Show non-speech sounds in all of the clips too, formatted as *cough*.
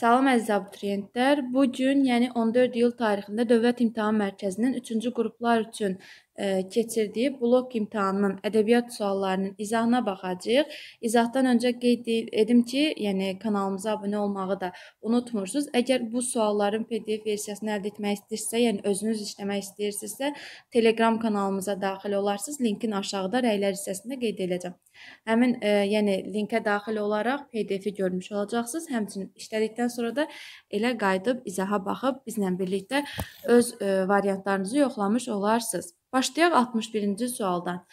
Salam əziz abituriyentlər. Bu gün, yəni 14 iyul tarixində Dövlət İmtahan Mərkəzinin 3-cü qruplar üçün E, keçirdiyi blok imtahanının ədəbiyyat suallarının izahına baxacağıq. İzahdan öncə qeyd edim ki, yəni kanalımıza abunə olmağı da unutmursunuz. Əgər bu sualların PDF versiyasını əldə etmək istəyirsinizsə, yəni özünüz işləmək istəyirsinizsə, Telegram kanalımıza daxil olarsınız. Linkin aşağıda rəylər hissəsində qeyd edəcəm. Həmin, e, yəni linkə daxil olaraq PDF-i görmüş olacaqsınız. Həmçinin işlədikdən sonra da elə qayıdıb izaha baxıb bizlə birlikdə öz e, variantlarınızı yoxlamış olarsınız. Başlayaq 61-ci sualdan.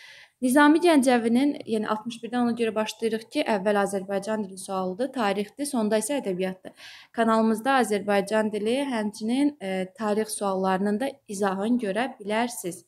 Nizami Gəncəvinin, yəni 61-dən ona görə başlayırıq ki, əvvəl Azərbaycan dili sualıdır, tarixdir, sonda isə ədəbiyyatdır. Kanalımızda Azərbaycan dili, həmçinin e, tarix suallarının da izahını görə bilərsiniz.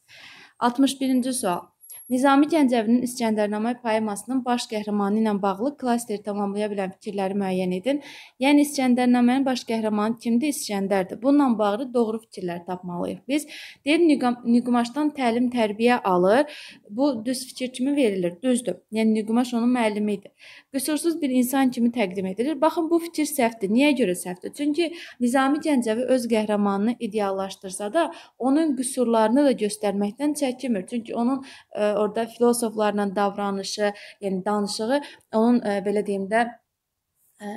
61-ci sual. Nizami Gəncəvinin İskəndərnamə poemasının baş qəhrəmanı ilə bağlı klasteri tamamlaya bilən fikirləri müəyyən edin. Yəni İskəndərnamənin baş qəhrəmanı kimdir? İskəndərdir. Bununla bağlı doğru fikirlər tapmalıyıq. Biz deyir Nüqmaşdan təlim tərbiyə alır. Bu düz fikir kimi verilir. Düzdür. Yəni Nüqmaş onun müəllimi idi qüsursuz bir insan kimi təqdim edilir. Baxın bu fikir səhvdir. Niyə görə səhvdir? Çünki Nizami Gəncəvi öz qəhrəmanını ideallaşdırsa da, onun qüsurlarını da göstərməkdən çəkinmir. Çünki onun ə, e, orada filosoflarla davranışı, yəni danışığı onun ə, e, belə deyim də ə,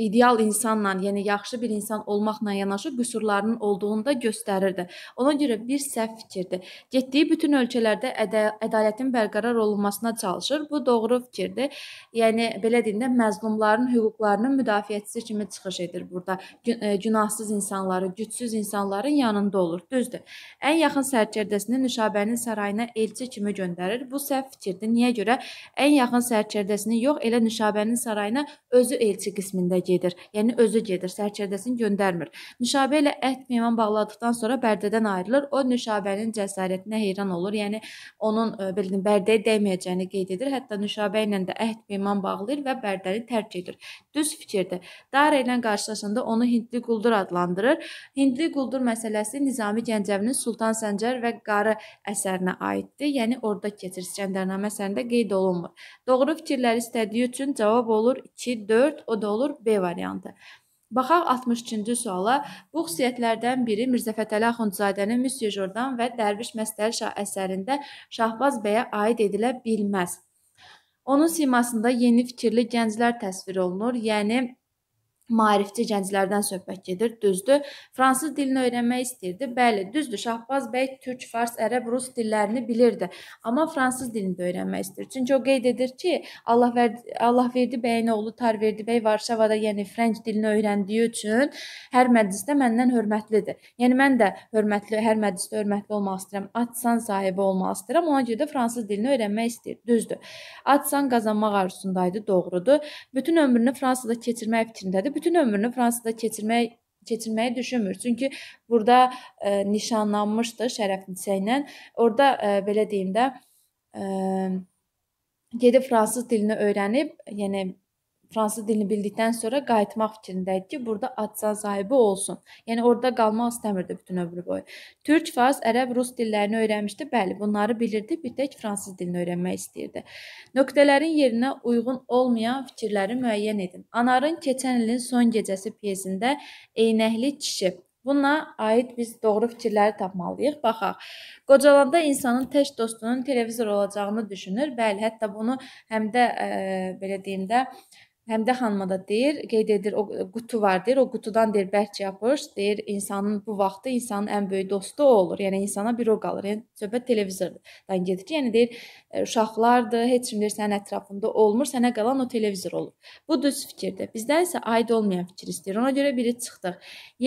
ideal insanla, yəni yaxşı bir insan olmaqla yanaşı qüsurlarının olduğunu da göstərirdi. Ona görə bir səhv fikirdir. Getdiyi bütün ölkələrdə ədə ədalətin bərqərar olunmasına çalışır. Bu doğru fikirdir. Yəni belə deyəndə məzlumların hüquqlarının müdafiəçisi kimi çıxış edir burada. Günahsız insanları, gücsüz insanların yanında olur. Düzdür. Ən yaxın sərkərdəsini Nüşabənin sarayına elçi kimi göndərir. Bu səhv fikirdir. Niyə görə ən yaxın sərkərdəsini yox, elə Nüşabənin sarayına özü elçi elçi qismində gedir. Yəni özü gedir, sərkərdəsini göndərmir. Nüşabə ilə əhd meyvan bağladıqdan sonra Bərdədən ayrılır. O Nüşabənin cəsarətinə heyran olur. Yəni onun e, bildiyim Bərdəyə dəyməyəcəyini qeyd edir. Hətta Nüşabə ilə də əhd meyvan bağlayır və Bərdəni tərk edir. Düz fikirdir. Dara ilə qarşılaşanda onu Hindli quldur adlandırır. Hindli quldur məsələsi Nizami Gəncəvinin Sultan Səncər və Qarı əsərinə aiddir. Yəni orada keçir İskəndərnamə əsərində qeyd olunmur. Doğru fikirləri istədiyi üçün cavab olur 2 4 4, o da olur B variantı. Baxaq 62-ci suala. Bu xüsusiyyətlərdən biri Mirzəfət Əli Axundzadənin Müsyo Jordan və Dərviş Məstəli Şah əsərində Şahbaz bəyə aid edilə bilməz. Onun simasında yeni fikirli gənclər təsvir olunur, yəni maarifçi gənclərdən söhbət gedir, düzdür? Fransız dilini öyrənmək istirdi. Bəli, düzdür. Şahbaz bəy türk, fars, ərəb, rus dillərini bilirdi, amma fransız dilini də öyrənmək istir. Çünki o qeyd edir ki, Allah verdi Allahverdi bəyin oğlu Tarverdi bəy Varşavada, yəni frenç dilini öyrəndiyi üçün hər məclisdə məndən hörmətlidir. Yəni mən də hörmətli hər məclisdə hörmətli olmaq istəyirəm. Atsan sahibi olmaq istəyirəm. Ona görə də fransız dilini öyrənmək istir. Düzdür. Atsan qazanmaq arzusundaydı, doğrudur. Bütün ömrünü Fransada keçirmək fikrindədir bütün ömrünü Fransada keçirmək keçirməyi düşünmür. Çünki burada e, nişanlanmışdı Şərəf Nisə ilə. Orda e, belə deyim də e, gedib fransız dilini öyrənib, yəni fransız dilini bildikdən sonra qayıtmaq fikrində idi ki, burada adsan sahibi olsun. Yəni orada qalmaq istəmirdi bütün ömrü boyu. Türk, fars, ərəb, rus dillərini öyrənmişdi. Bəli, bunları bilirdi. Bir tək fransız dilini öyrənmək istəyirdi. Nöqtələrin yerinə uyğun olmayan fikirləri müəyyən edin. Anarın keçən ilin son gecəsi pyesində eynəkli kişi Buna aid biz doğru fikirləri tapmalıyıq. Baxaq. Qocalanda insanın tək dostunun televizor olacağını düşünür. Bəli, hətta bunu həm də e, belə deyim də Həmdə xanıma da deyir, qeyd edir o qutu var deyir, o qutudan deyir bərk yapış, deyir insanın bu vaxtı insanın ən böyük dostu o olur. Yəni insana bir o qalır. Yəni söhbət televizordan gedir ki, yəni deyir e, uşaqlardır, heç kim deyir sənin ətrafında olmur, sənə qalan o televizor olur. Bu düz fikirdir. Bizdə isə aid olmayan fikir istəyir. Ona görə biri çıxdıq.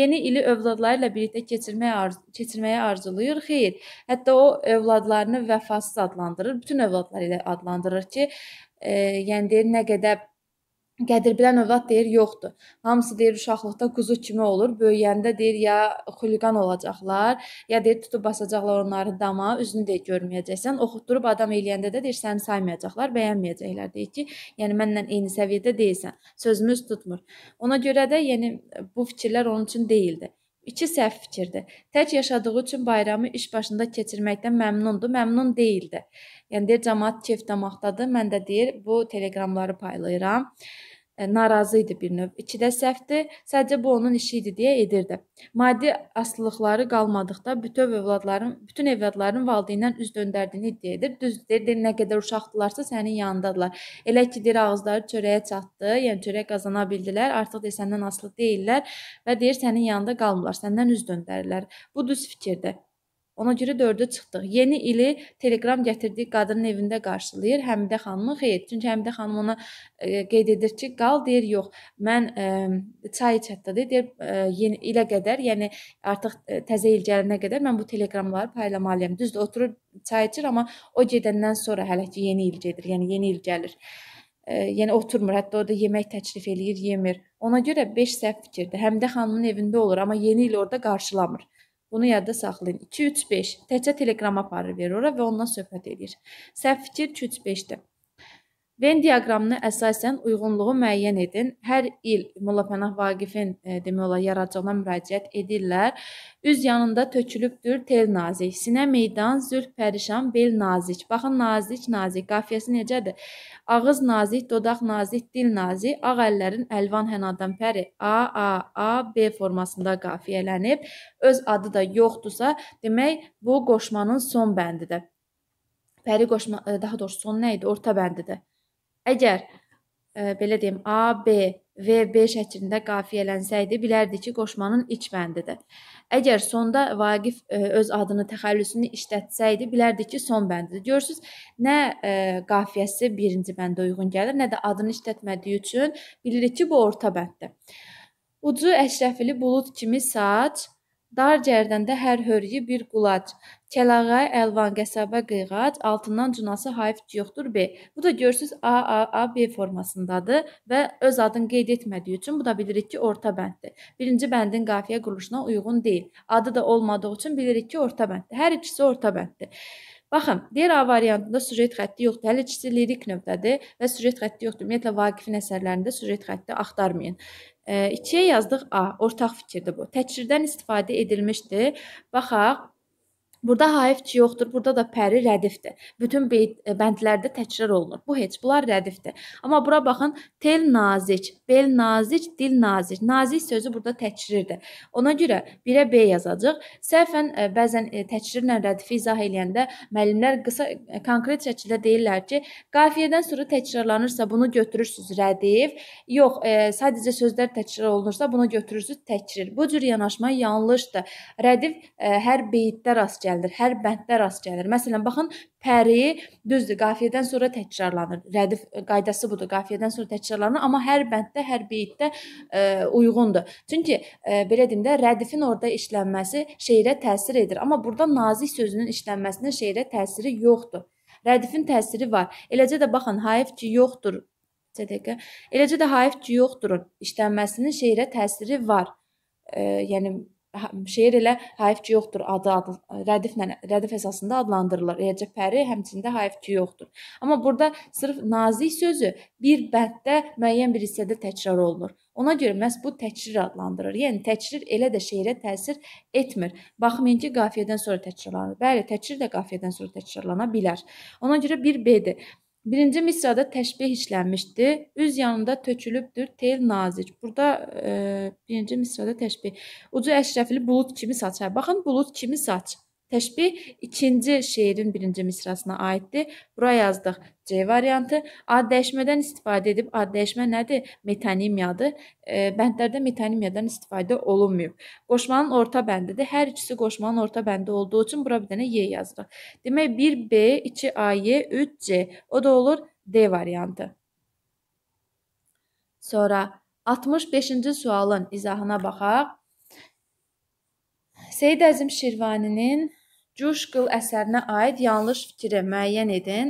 Yeni ili övladları ilə birlikdə keçirməyə arzu keçirməyə arzulayır. Xeyr. Hətta o övladlarını vəfasız adlandırır. Bütün övladları ilə adlandırır ki, e, yəni deyir nə qədər Qədir bilən övlad deyir, yoxdur. Hamısı deyir uşaqlıqda quzu kimi olur, böyüyəndə deyir ya xuliqan olacaqlar, ya deyir tutub basacaqlar onları dama, üzünü də görməyəcəksən. Oxutdurub adam eləyəndə də deyir səni saymayacaqlar, bəyənməyəcəklər deyir ki, yəni mənlə eyni səviyyədə deyilsən. Sözümüz tutmur. Ona görə də yəni bu fikirlər onun üçün deyildi. İki səhv fikirdir. Tək yaşadığı üçün bayramı iş başında keçirməkdən məmnundu, məmnun değildi. Yəni deyir cəmaət kef damaqdadır. Mən də deyir bu telegramları paylayıram. E, narazı idi bir növ. İki də səhvdir. Sadəcə bu onun işi idi deyə edirdi. Maddi asılılıqları qalmadıqda bütöv övladların, bütün övladların valideynlərindən üz döndərdiyini iddia edir. Düzdür, deyir, nə qədər uşaqdılarsa sənin yanındadılar. Elə ki deyir ağızları çörəyə çatdı, yəni çörək qazana bildilər, artıq deyir səndən asılı deyillər və deyir sənin yanında qalmırlar, səndən üz döndərirlər. Bu düz fikirdir. Ona görə dördə çıxdıq. Yeni ili Telegram gətirdiyi qadının evində qarşılayır Həmidə xanımı. Xeyr, çünki Həmidə xanım ona e, qeyd edir ki, qal deyir, yox. Mən e, çay içətdə deyir, e, yeni ilə qədər, yəni artıq e, təzə il gələnə qədər mən bu telegramları paylamalıyam. Düzdür, oturur çay içir, amma o gedəndən sonra hələ ki yeni il gedir, yəni yeni il gəlir. E, yəni oturmur, hətta orada yemək təklif eləyir, yemir. Ona görə 5 səhv fikirdir. Həmidə xanımın evində olur, amma yeni il orada qarşılamır. Bunu yadda saxlayın. 2-3-5 təkcə teleqrama aparır verir ora və ondan söhbət edir. Səhv fikir 2-3-5-dir. Venn diaqramını əsasən uyğunluğu müəyyən edin. Hər il Molla Pənah Vaqifin e, demək olar yaradcılığına müraciət edirlər. Üz yanında tökülübdür tel nazik, sinə meydan, zülf pərişan, bel nazik. Baxın nazik, nazik qafiyəsi necədir? Ağız nazik, dodaq nazik, dil nazik. Ağ əllərin əlvan hənadan pəri a a a b formasında qafiyələnib. Öz adı da yoxdursa, demək bu qoşmanın son bəndidir. Pəri qoşma e, daha doğrusu son nə idi? Orta bəndidir. Əgər ə, e, belə deyim, A, B, V, B şəklində qafiyələnsəydi, bilərdi ki, qoşmanın iç bəndidir. Əgər sonda Vaqif ə, e, öz adını, təxəllüsünü işlətsəydi, bilərdi ki, son bəndidir. Görürsüz, nə ə, e, qafiyəsi birinci bəndə uyğun gəlir, nə də adını işlətmədiyi üçün bilirik ki, bu orta bənddir. Ucu əşrəfili bulud kimi saç, Dar cərdəndə hər hörüyü bir qulac. Kəlağay, əlvan, qəsəbə, qıyğac, altından cunası hayf yoxdur B. Bu da görürsüz A, A, A, B formasındadır və öz adını qeyd etmədiyi üçün bu da bilirik ki, orta bənddir. Birinci bəndin qafiyə quruluşuna uyğun deyil. Adı da olmadığı üçün bilirik ki, orta bənddir. Hər ikisi orta bənddir. Baxın, digər A variantında sujet xətti yoxdur. Hələ ikisi lirik növdədir və sujet xətti yoxdur. Ümumiyyətlə Vaqifin əsərlərində sujet xətti axtarmayın. 2-yə yazdıq A, ortaq fikirdir bu. Təkrirdən istifadə edilmişdir. Baxaq, Burada haifçi yoxdur, burada da pəri rədifdir. Bütün beyt, e, bəndlərdə təkrar olunur. Bu heç bunlar rədifdir. Amma bura baxın, tel nazik, bel nazik, dil nazik. Nazik sözü burada təkrirdir. Ona görə birə B yazacağıq. Səhvən e, bəzən e, təkrirlə rədifi izah eləyəndə müəllimlər qısa konkret şəkildə deyirlər ki, qafiyədən sonra təkrarlanırsa bunu götürürsüz rədif. Yox, sadəcə sözlər təkrar olunursa bunu götürürsüz təkrir. Bu cür yanaşma yanlışdır. Rədif hər beytdə rast gəlir gəlir, hər bənddə rast gəlir. Məsələn, baxın, pəri düzdür, qafiyədən sonra təkrarlanır. Rədif e, qaydası budur, qafiyədən sonra təkrarlanır, amma hər bənddə, hər beytdə ə, e, uyğundur. Çünki ə, e, belə deyim də, rədifin orada işlənməsi şeirə təsir edir, amma burada nazik sözünün işlənməsinin şeirə təsiri yoxdur. Rədifin təsiri var. Eləcə də baxın, hayf ki yoxdur. Cədəqə. Eləcə də hayf ki yoxdur işlənməsinin şeirə təsiri var. E, yəni şeir elə hayfçi yoxdur adı, adı rədiflə rədif əsasında adlandırılır. Eləcə pəri həmçində hayfçi yoxdur. Amma burada sırf nazik sözü bir bənddə müəyyən bir hissədə təkrar olunur. Ona görə məhz bu təkrir adlandırır. Yəni təkrir elə də şeirə təsir etmir. Baxmayın ki, qafiyədən sonra təkrarlanır. Bəli, təkrir də qafiyədən sonra təkrarlana bilər. Ona görə 1B-dir. Birinci misrada təşbih işlənmişdi. Üz yanında tökülübdür, tel nazik. Burada e, birinci misrada təşbih. Ucu əşrəfli bulut kimi saçar. Baxın, bulut kimi saç. Təşbih ikinci şeirin birinci misrasına aiddir. Bura yazdıq C variantı. Ad dəyişmədən istifadə edib, ad dəyişmə nədir? Metonimiyadır. E, bəndlərdə metonimiyadan istifadə olunmuyor. Qoşmanın orta bəndidir. Hər ikisi qoşmanın orta bəndi olduğu üçün bura bir dənə Y yazdıq. Demək 1B, 2AY, 3C. O da olur D variantı. Sonra 65-ci sualın izahına baxaq. Seyid Əzim Şirvaninin Cuşqıl əsərinə aid yanlış fikri müəyyən edin.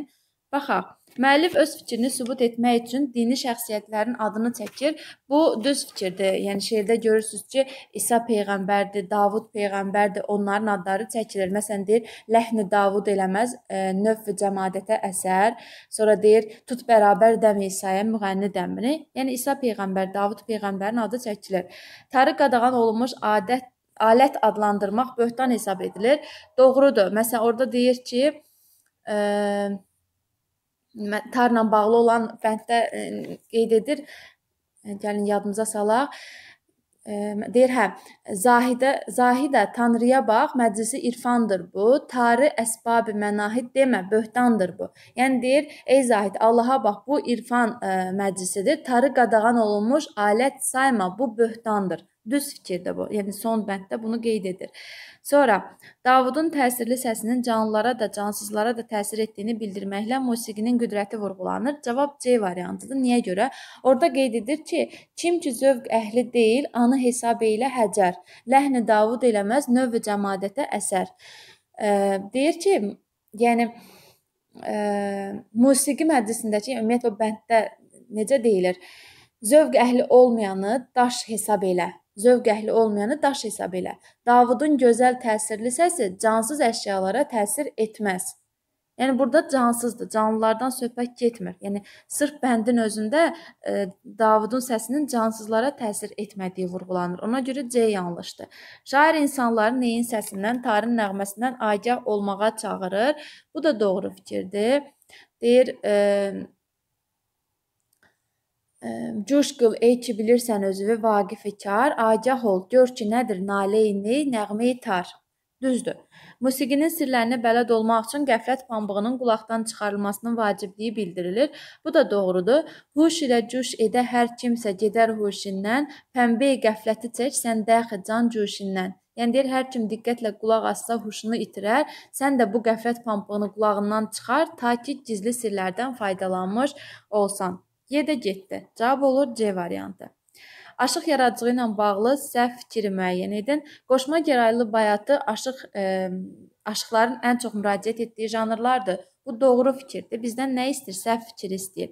Baxaq. Müəllif öz fikrini sübut etmək üçün dini şəxsiyyətlərin adını çəkir. Bu düz fikirdir. Yəni şeirdə görürsüz ki, İsa peyğəmbərdir, Davud peyğəmbərdir, onların adları çəkilir. Məsələn deyir, Ləhni Davud eləməz e, növ və cəmadətə əsər. Sonra deyir, tut bərabər dəm İsa'ya müğənni dəmini. Yəni İsa peyğəmbər, Davud peyğəmbərin adı çəkilir. Tarı qadağan olunmuş adət alət adlandırmaq böhtan hesab edilir. Doğrudur. Məsələn, orada deyir ki, e, ə, tarla bağlı olan bənddə ə, e, qeyd edir. E, gəlin yadımıza salaq. Ə, deyir hə, Zahidə Zahidə Tanrıya bax, məclisi irfandır bu. Tarı əsbabı mənahid demə, böhtandır bu. Yəni deyir, ey Zahid, Allaha bax, bu irfan ə, məclisidir. Tarı qadağan olunmuş alət sayma, bu böhtandır. Düz fikirdə bu, yəni son bənddə bunu qeyd edir. Sonra Davudun təsirli səsinin canlılara da, cansızlara da təsir etdiyini bildirməklə musiqinin qüdrəti vurğulanır. Cavab C variantıdır. Niyə görə? Orda qeyd edir ki, kim ki zövq əhli deyil, anı hesab elə həcər. Ləhni Davud eləməz, növ cəmadətə əsər. E, deyir ki, yəni e, musiqi məclisindəki ümumiyyətlə bənddə necə deyilir? Zövq əhli olmayanı daş hesab elə. Zövqəhli olmayanı daş hesab elə. Davudun gözəl təsirli səsi cansız əşyalara təsir etməz. Yəni burada cansızdır, canlılardan söhbət getmir. Yəni sırf bəndin özündə e, Davudun səsinin cansızlara təsir etmədiyi vurğulanır. Ona görə C yanlışdır. Şair insanları nəyin səsindən, tarın nəğməsindən agah olmağa çağırır. Bu da doğru fikirdir. Deyir, e, Cuş qıl ey ki bilirsən özünü vaqifikar, agah ol, gör ki nədir naleyni, nəğmə itar. Düzdür. Musiqinin sirlərinə bələd olmaq üçün qəflət pambığının qulaqdan çıxarılmasının vacibliyi bildirilir. Bu da doğrudur. Huş ilə cuş edə hər kimsə gedər huşindən, pəmbə qəfləti çək, sən dəxi can cuşindən. Yəni deyir hər kim diqqətlə qulaq assa huşunu itirər. Sən də bu qəflət pambığını qulağından çıxar, ta ki gizli sirlərdən faydalanmış olsan. Y də getdi. Cavab olur C variantı. Aşıq yaradıcılığı ilə bağlı səhv fikri müəyyən edin. Qoşma gəraylı bayatı aşıq ə, aşıqların ən çox müraciət etdiyi janrlardır. Bu doğru fikirdir. Bizdən nə istəyir? Səhv fikir istəyir.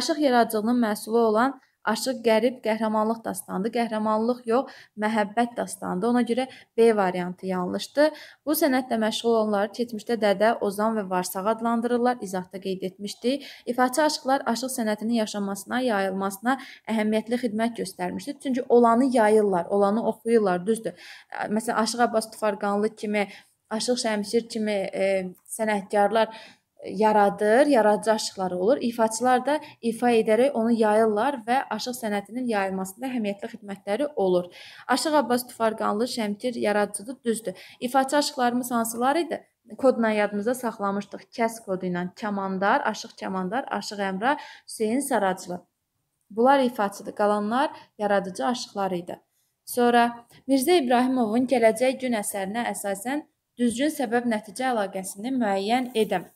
Aşıq yaradıcılığının məhsulu olan Aşıq qərib qəhrəmanlıq dastanıdır. Qəhrəmanlıq yox, məhəbbət dastanıdır. Ona görə B variantı yanlışdır. Bu sənətlə məşğul olanları keçmişdə Dədə, Ozan və Varsaq adlandırırlar. İzahda qeyd etmişdik. İfaçı aşıqlar aşıq sənətinin yaşanmasına, yayılmasına əhəmiyyətli xidmət göstərmişdir. Çünki olanı yayırlar, olanı oxuyurlar, düzdür. Məsələn, Aşıq Abbas Tufarqanlı kimi, Aşıq Şəmşir kimi e, sənətkarlar yaradır, yaradıcı aşıqları olur. İfaçılar da ifa edərək onu yayırlar və aşıq sənətinin yayılmasında əhəmiyyətli xidmətləri olur. Aşıq Abbas Tufarqanlı Şəmkir yaradıcıdır, düzdür. İfaçı aşıqlarımız hansılar idi? Kodla yadımızda saxlamışdıq. Kəs kodu ilə Kəmandar, Aşıq Kəmandar, Aşıq Əmra, Hüseyn Saraclı. Bunlar ifaçıdır. Qalanlar yaradıcı aşıqlar idi. Sonra Mirzə İbrahimovun Gələcək gün əsərinə əsasən düzgün səbəb-nəticə əlaqəsini müəyyən edin.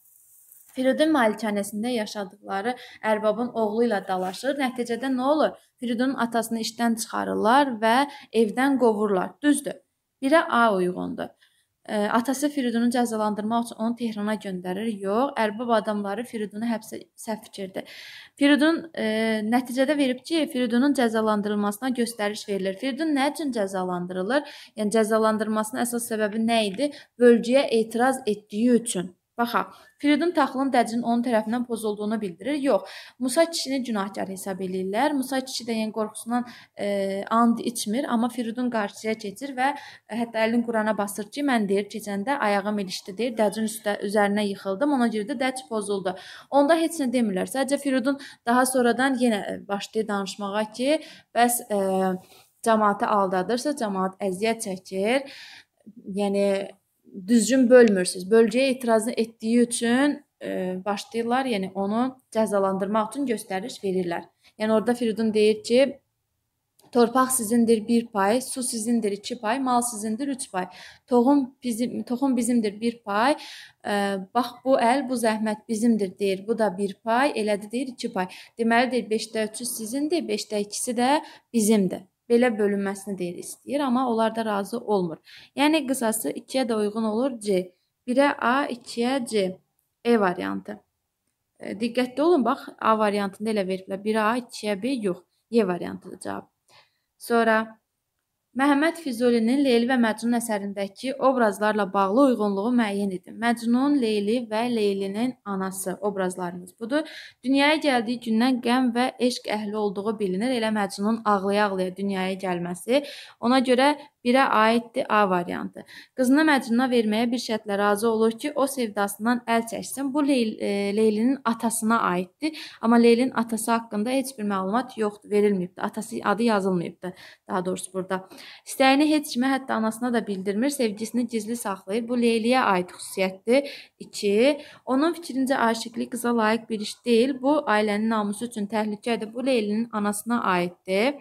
Firidun malikanəsində yaşadıkları ərbabın oğlu ilə dalaşır. Nəticədə nə olur? Firidunun atasını işdən çıxarırlar və evdən qovurlar. Düzdür? Birə A uyğundur. Ə, e, atası Firidunu cəzalandırmaq üçün onu Tehrana göndərir. Yox, ərbab adamları Firidunu həbsə səhv fikirdir. Firidun ə, e, nəticədə verib ki, Firidunun cəzalandırılmasına göstəriş verilir. Firidun nə üçün cəzalandırılır? Yəni cəzalandırılmasının əsas səbəbi nə idi? Bölgəyə etiraz etdiyi üçün. Baxaq. Firidun taxılın dəcinin onun tərəfindən pozulduğunu bildirir. Yox. Musa kişini günahkar hesab eləyirlər. Musa kişi də yəni qorxusundan e, and içmir, amma Firidun qarşıya keçir və e, hətta əlini Qurana basır ki, mən deyir keçəndə ayağım ilişdi deyir. Dəcin üstə üzərinə yıxıldım. Ona görə də dəc pozuldu. Onda heç nə demirlər. Sadəcə Firidun daha sonradan yenə e, başlayır danışmağa ki, bəs e, cəmaatı aldadırsa, cəmaat əziyyət çəkir. Yəni düzgün bölmürsüz. Bölgəyə etirazını etdiyi üçün ə, e, başlayırlar, yəni onu cəzalandırmaq üçün göstəriş verirlər. Yəni orada Firidun deyir ki, torpaq sizindir 1 pay, su sizindir 2 pay, mal sizindir 3 pay. Toxum bizim toxum bizimdir 1 pay. Ə, e, bax bu əl, bu zəhmət bizimdir deyir. Bu da 1 pay, elədir deyir 2 pay. Deməli deyir 5də 3-ü sizindir, 5də 2-si də bizimdir belə bölünməsini deyir, istəyir, amma onlar da razı olmur. Yəni qısası 2-yə də uyğun olur C. 1-ə A, 2-yə C. E variantı. E, diqqətli olun, bax A variantında elə veriblər. 1-ə A, 2-yə B yox. Y variantıdır cavab. Sonra Məhəmməd Füzulinin Leyli və Məcnun əsərindəki obrazlarla bağlı uyğunluğu müəyyən edin. Məcnun, Leyli və Leylinin anası obrazlarımız budur. Dünyaya gəldiyi gündən qəm və eşq əhli olduğu bilinir. Elə Məcnun ağlaya-ağlaya dünyaya gəlməsi ona görə 1-ə aiddir A variantı. Qızına Məcnuna verməyə bir şərtlə razı olur ki, o sevdasından əl çəksin. Bu Leyl e, Leylinin atasına aiddir, amma Leylin atası haqqında heç bir məlumat yoxdur, verilməyibdi. Atası adı yazılmayıbdı daha doğrusu burada. İstəyini heç kimə, hətta anasına da bildirmir, sevgisini gizli saxlayır. Bu Leyliyə aid xüsusiyyətdir. 2. Onun fikrincə aşiqlik qıza layiq bir iş deyil. Bu ailənin namusu üçün təhlükədir. Bu Leylinin anasına aiddir.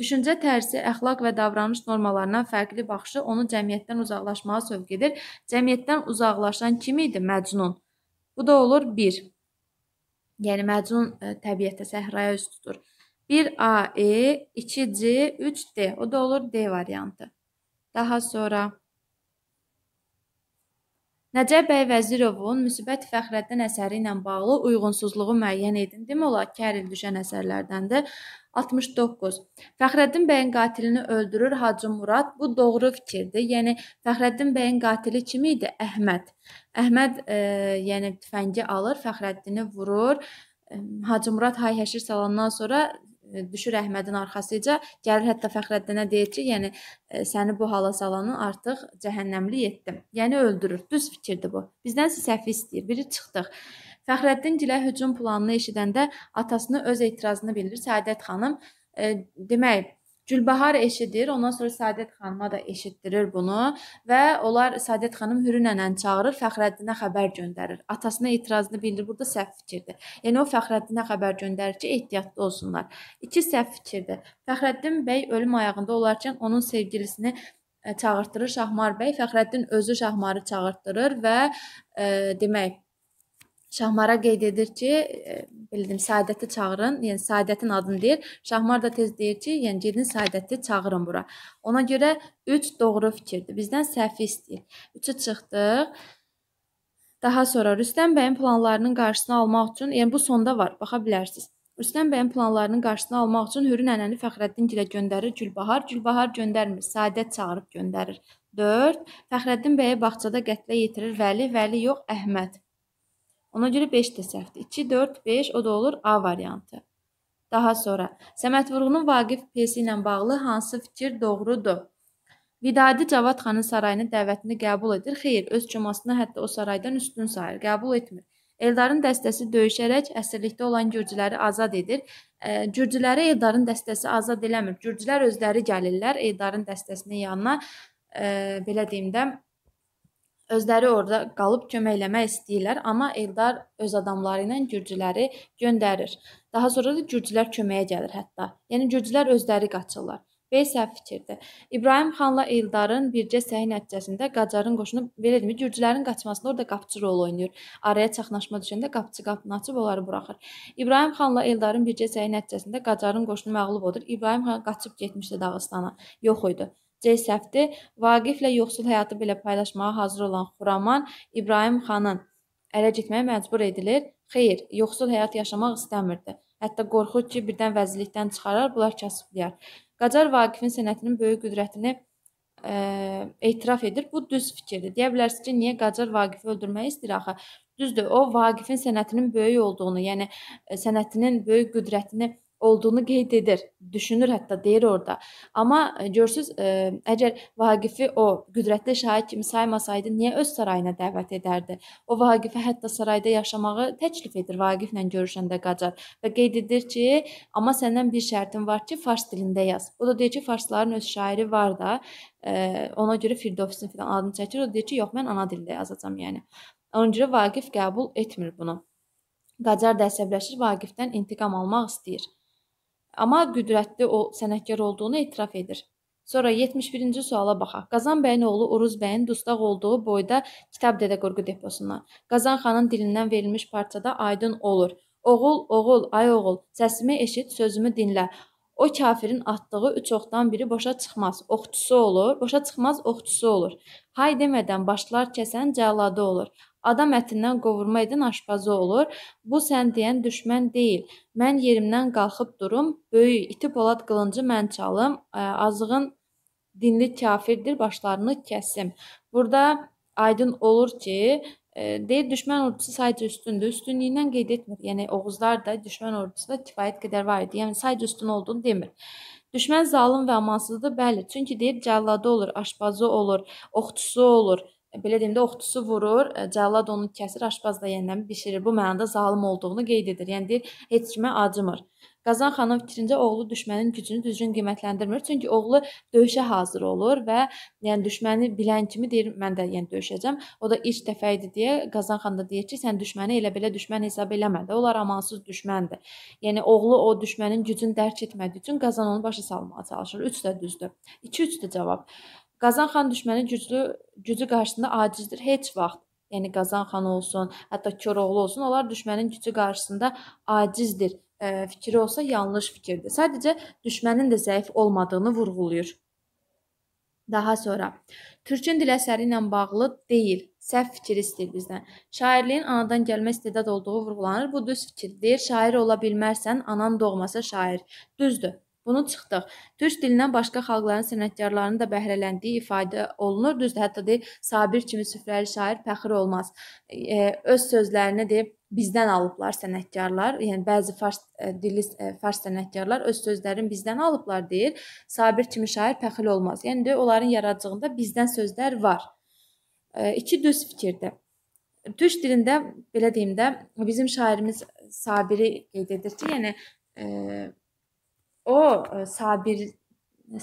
Düşüncə tərzi, əxlaq və davranış normalarından fərqli baxışı onu cəmiyyətdən uzaqlaşmağa sövq edir. Cəmiyyətdən uzaqlaşan kim idi Məcnun? Bu da olur 1. Yəni Məcnun e, təbiətdə səhraya üz tutur. 1 A, E, 2 C, 3 D. O da olur D variantı. Daha sonra Nəcəb bəy Vəzirovun Müsibət Fəxrəddin əsəri ilə bağlı uyğunsuzluğu müəyyən edin. Demək olar ki, hər il düşən əsərlərdəndir. 69. Fəxrəddin bəyin qatilini öldürür Hacı Murad. Bu doğru fikirdir. Yəni Fəxrəddin bəyin qatili kim idi? Əhməd. Əhməd e, yəni tüfəngi alır, Fəxrəddini vurur. E, Hacı Murad hay-həşir salandan sonra e, düşür Əhmədin arxasıca, gəlir hətta Fəxrəddinə deyir ki, yəni e, səni bu hala salanın artıq cəhənnəmlik etdim. Yəni öldürür. Düz fikirdir bu. Bizdən isə səhv istəyir. Biri çıxdıq. Fəxrəddin Gilə hücum planını eşidəndə atasını öz etirazını bilir. Səadət xanım e, demək Gülbahar eşidir, ondan sonra Səadət xanıma da eşitdirir bunu və onlar Səadət xanım Hürü nənəni çağırır, Fəxrəddinə xəbər göndərir. Atasına etirazını bildirir. Burada səhv fikirdir. Yəni o Fəxrəddinə xəbər göndərir ki, ehtiyatlı olsunlar. İki səhv fikirdir. Fəxrəddin bəy ölüm ayağında olarkən onun sevgilisini e, çağırtdırır Şahmar bəy. Fəxrəddin özü Şahmarı çağırtdırır və e, demək Şahmara qeyd edir ki, e, belə deyim, Səadəti çağırın, yəni Səadətin adını deyir. Şahmar da tez deyir ki, yəni gedin Səadəti çağırın bura. Ona görə 3 doğru fikirdir. Bizdən səhvi istəyir. 3-ə çıxdıq. Daha sonra Rüstəm bəyin planlarının qarşısını almaq üçün, yəni bu sonda var, baxa bilərsiniz. Rüstəm bəyin planlarının qarşısını almaq üçün Hürü nənəni Fəxrəddin gilə göndərir Gülbahar. Gülbahar göndərmir, Səadət çağırıb göndərir. 4. Fəxrəddin bəyi bağçada qətlə yetirir Vəli, Vəli yox, Əhməd. Ona görə 5 də səhvdir. 2, 4, 5 o da olur A variantı. Daha sonra Səməd Vurğunun Vaqif pyesi ilə bağlı hansı fikir doğrudur? Vidadi Cavad xanın sarayına dəvətini qəbul edir. Xeyr, öz cumasını hətta o saraydan üstün sayır, qəbul etmir. Eldarın dəstəsi döyüşərək əsirlikdə olan gürcüləri azad edir. E, gürcüləri Eldarın dəstəsi azad eləmir. Gürcülər özləri gəlirlər Eldarın dəstəsinin yanına, e, belə deyim də, özləri orada qalıb köməkləmək istəyirlər, amma Eldar öz adamları ilə gürcüləri göndərir. Daha sonra da gürcülər köməyə gəlir hətta. Yəni gürcülər özləri qaçırlar. B səhv fikirdir. İbrahim xanla Eldarın birgə səhi nəticəsində Qacarın qoşunu belə demir, gürcülərin qaçmasında orada qapçı rolu oynayır. Araya çaxnaşma düşəndə qapçı qapını açıb onları buraxır. İbrahim xanla Eldarın birgə səhi nəticəsində Qacarın qoşunu məğlub olur. İbrahim xan qaçıb getmişdi Dağıstana. Yox idi. C səhvdir. Vaqiflə yoxsul həyatı belə paylaşmağa hazır olan Xuraman İbrahim xanın ələ getməyə məcbur edilir. Xeyr, yoxsul həyat yaşamaq istəmirdi. Hətta qorxur ki, birdən vəzilikdən çıxarar, bunlar kasıblayar. Qacar Vaqifin sənətinin böyük qüdrətini ə, e, etiraf edir. Bu düz fikirdir. Deyə bilərsiniz ki, niyə Qacar Vaqifi öldürmək istəyir axı? Düzdür, o Vaqifin sənətinin böyük olduğunu, yəni e, sənətinin böyük qüdrətini olduğunu qeyd edir, düşünür hətta deyir orada. Amma e, görürsüz, e, əgər Vaqifi o qüdrətli şair kimi saymasaydı, niyə öz sarayına dəvət edərdi? O Vaqifə hətta sarayda yaşamağı təklif edir Vaqiflə görüşəndə Qacar və qeyd edir ki, amma səndən bir şərtim var ki, fars dilində yaz. O da deyir ki, farsların öz şairi var da, e, ona görə Firdovsin filan adını çəkir. O deyir ki, yox, mən ana dilində yazacağam, yəni. Ona görə Vaqif qəbul etmir bunu. Qacar da əsəbləşir, Vaqifdən intiqam almaq istəyir. Amma qüdrətli o sənətkar olduğunu etiraf edir. Sonra 71-ci suala baxaq. Qazan bəyin oğlu Uruz bəyin dustaq olduğu boyda kitab Dədə Qorqud deposuna. Qazan xanın dilindən verilmiş parçada aydın olur. Oğul, oğul, ay oğul, səsimi eşit, sözümü dinlə. O kafirin atdığı üç oxdan biri boşa çıxmaz, oxçusu olur, boşa çıxmaz oxçusu olur. Hay demədən başlar kəsən cəlladı olur. Adam ətindən qovurma edən aşpazı olur. Bu sən deyən düşmən deyil. Mən yerimdən qalxıb durum, böyük iti polad qılıncı mən çalım, azığın dinli kafirdir, başlarını kəsim. Burada aydın olur ki, deyir düşmən ordusu sayca üstündür. Üstünlüyündən qeyd etmir. Yəni Oğuzlar da düşmən ordusunda kifayət qədər var idi. Yəni sayca üstün olduğunu demir. Düşmən zalım və amansızdır, bəli. Çünki deyir cəlladı olur, aşpazı olur, oxçusu olur belə deyim də oxtusu vurur, e, cəllad onu kəsir, aşpaz da yenidən bişirir. Bu mənada zalım olduğunu qeyd edir. Yəni deyir, heç kimə acımır. Qazan xanın fikrincə oğlu düşmənin gücünü düzgün qiymətləndirmir. Çünki oğlu döyüşə hazır olur və yəni düşməni bilən kimi deyir, mən də yəni döyüşəcəm. O da ilk dəfə idi deyə Qazan xan da deyir ki, sən düşməni elə belə düşmən hesab eləmə də. Onlar amansız düşməndir. Yəni oğlu o düşmənin gücünü dərk etmədiyi üçün Qazan onu başa salmağa çalışır. 3 də düzdür. 2 3 də cavab. Qazan xan düşməni güclü gücü qarşısında acizdir heç vaxt. Yəni Qazan xan olsun, hətta Koroğlu olsun, onlar düşmənin gücü qarşısında acizdir. E, fikri olsa yanlış fikirdir. Sadəcə düşmənin də zəif olmadığını vurğulayır. Daha sonra Türkün dil əsəri ilə bağlı deyil, səhv fikir istəyir bizdən. Şairliyin anadan gəlmə istedad olduğu vurğulanır. Bu düz fikirdir. Şair ola bilmərsən, anan doğmasa şair. Düzdür. Bunu çıxdıq. Türk dilindən başqa xalqların sənətkarlarının da bəhrələndiyi ifadə olunur. Düzdür, hətta de Sabir kimi süfrəli şair fəxr olmaz. E, öz sözlərini deyib bizdən alıblar sənətkarlar. Yəni bəzi fars e, dili e, fars sənətkarlar öz sözlərini bizdən alıblar deyir. Sabir kimi şair fəxr olmaz. Yəni də onların yaradıcılığında bizdən sözlər var. E, iki düz fikirdir. Türk dilində belə deyim də bizim şairimiz Sabiri qeyd edir ki, yəni e, O e, Sabir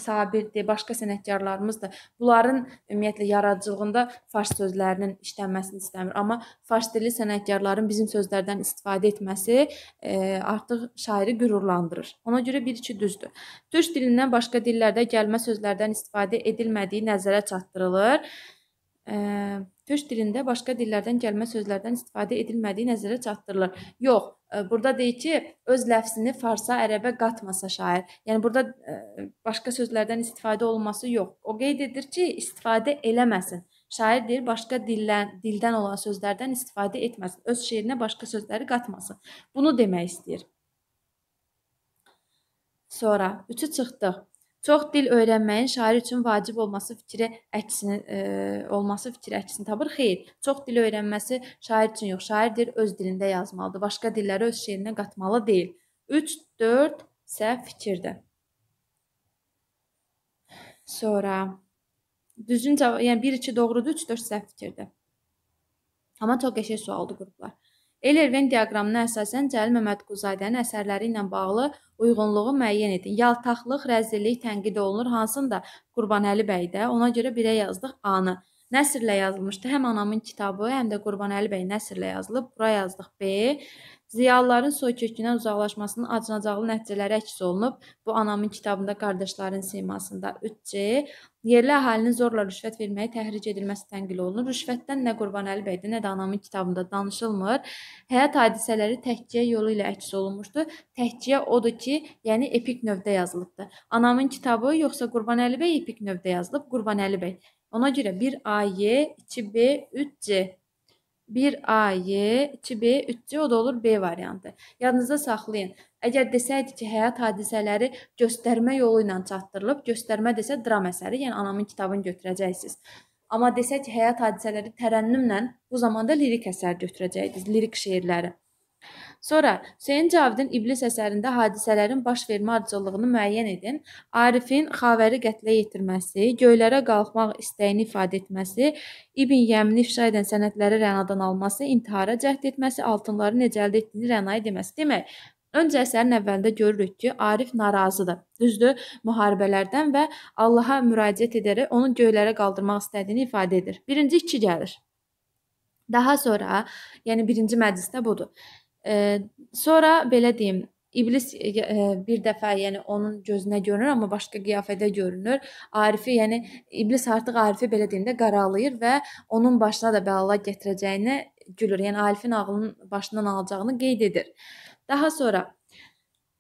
Sabirdir, başqa sənətkarlarımız da bunların ümumiyyətlə yaradıcılığında fars sözlərinin işlənməsini istəmir. Amma fars dilli sənətkarların bizim sözlərdən istifadə etməsi e, artıq şairi qürurlandırır. Ona görə bir iki düzdür. Türk dilindən başqa dillərdə gəlmə sözlərdən istifadə edilmədiyi nəzərə çatdırılır ə, türk dilində başqa dillərdən gəlmə sözlərdən istifadə edilmədiyi nəzərə çatdırılır. Yox, ə, burada deyir ki, öz ləfzini farsa, ərəbə qatmasa şair. Yəni burada ə, başqa sözlərdən istifadə olunması yox. O qeyd edir ki, istifadə eləməsin. Şair deyir, başqa dillər, dildən olan sözlərdən istifadə etməsin. Öz şeirinə başqa sözləri qatmasın. Bunu demək istəyir. Sonra üçü çıxdıq. Çox dil öyrənməyin şair üçün vacib olması fikri əksini e, olması fikri əksini tapır. Xeyr, çox dil öyrənməsi şair üçün yox, şair dil öz dilində yazmalıdır. Başqa dilləri öz şeirinə qatmalı deyil. 3 4 isə fikirdir. Sonra düzgün cavab, yəni 1 2 doğrudur, 3 4 səhv fikirdir. Amma çox qəşəng sualdı qruplar. Ellervin diaqramına əsasən Cəlil Məmmədquzadənin əsərləri ilə bağlı uyğunluğu müəyyən edin. Yaltaqlıq, rəzillik tənqid olunur, hansında Qurbanəli bəydə. Ona görə birə yazdıq A-nı. Nəsrlə yazılmışdı. Həm anamın kitabı, həm də Qurbanəli bəy nəsrlə yazılıb. Bura yazdıq B. Ziyalıların soykökündən uzaqlaşmasının acınacaqlı nəticələri əks olunub. Bu anamın kitabında qardaşların simasında 3C. Yerli əhalinin zorla rüşvət verməyə təhric edilməsi tənqil olunur. Rüşvətdən nə Qurbanəli bəydə, nə də anamın kitabında danışılmır. Həyat hadisələri təhciyə yolu ilə əks olunmuşdu. Təhciyə odur ki, yəni epik növdə yazılıbdı. Anamın kitabı yoxsa Qurbanəli bəy epik növdə yazılıb? Qurbanəli bəy. Ona görə 1 A, Y, 2 B, 3 C 1AY, 2B, 3C, o da olur B variantı. Yadınızda saxlayın. Əgər desəydik ki, həyat hadisələri göstərmə yolu ilə çatdırılıb, göstərmə desə dram əsəri, yəni anamın kitabını götürəcəksiniz. Amma desək ki, həyat hadisələri tərənnümlə bu zamanda lirik əsər götürəcəydiniz, lirik şeirləri. Sonra Hüseyn Cavidin İblis əsərində hadisələrin baş vermə ardıcıllığını müəyyən edin. Arifin Xavəri qətlə yetirməsi, göylərə qalxmaq istəyini ifadə etməsi, İbn Yəmini ifşa edən sənədləri Rənadan alması, intihara cəhd etməsi, altınları necə əldə etdiyini Rənaya deməsi. Demək, Öncə əsərin əvvəlində görürük ki, Arif narazıdır. Düzdür, müharibələrdən və Allaha müraciət edərək onun göylərə qaldırmaq istədiyini ifadə edir. Birinci 2 gəlir. Daha sonra, yəni birinci məclisdə budur. Sonra belə deyim, İblis bir dəfə, yəni onun gözünə görünür, amma başqa qiyafədə görünür. Arifi, yəni İblis artıq Arifi belə deyim də qaralayır və onun başına da bəla gətirəcəyini gülür. Yəni Arifin ağlının başından alacağını qeyd edir. Daha sonra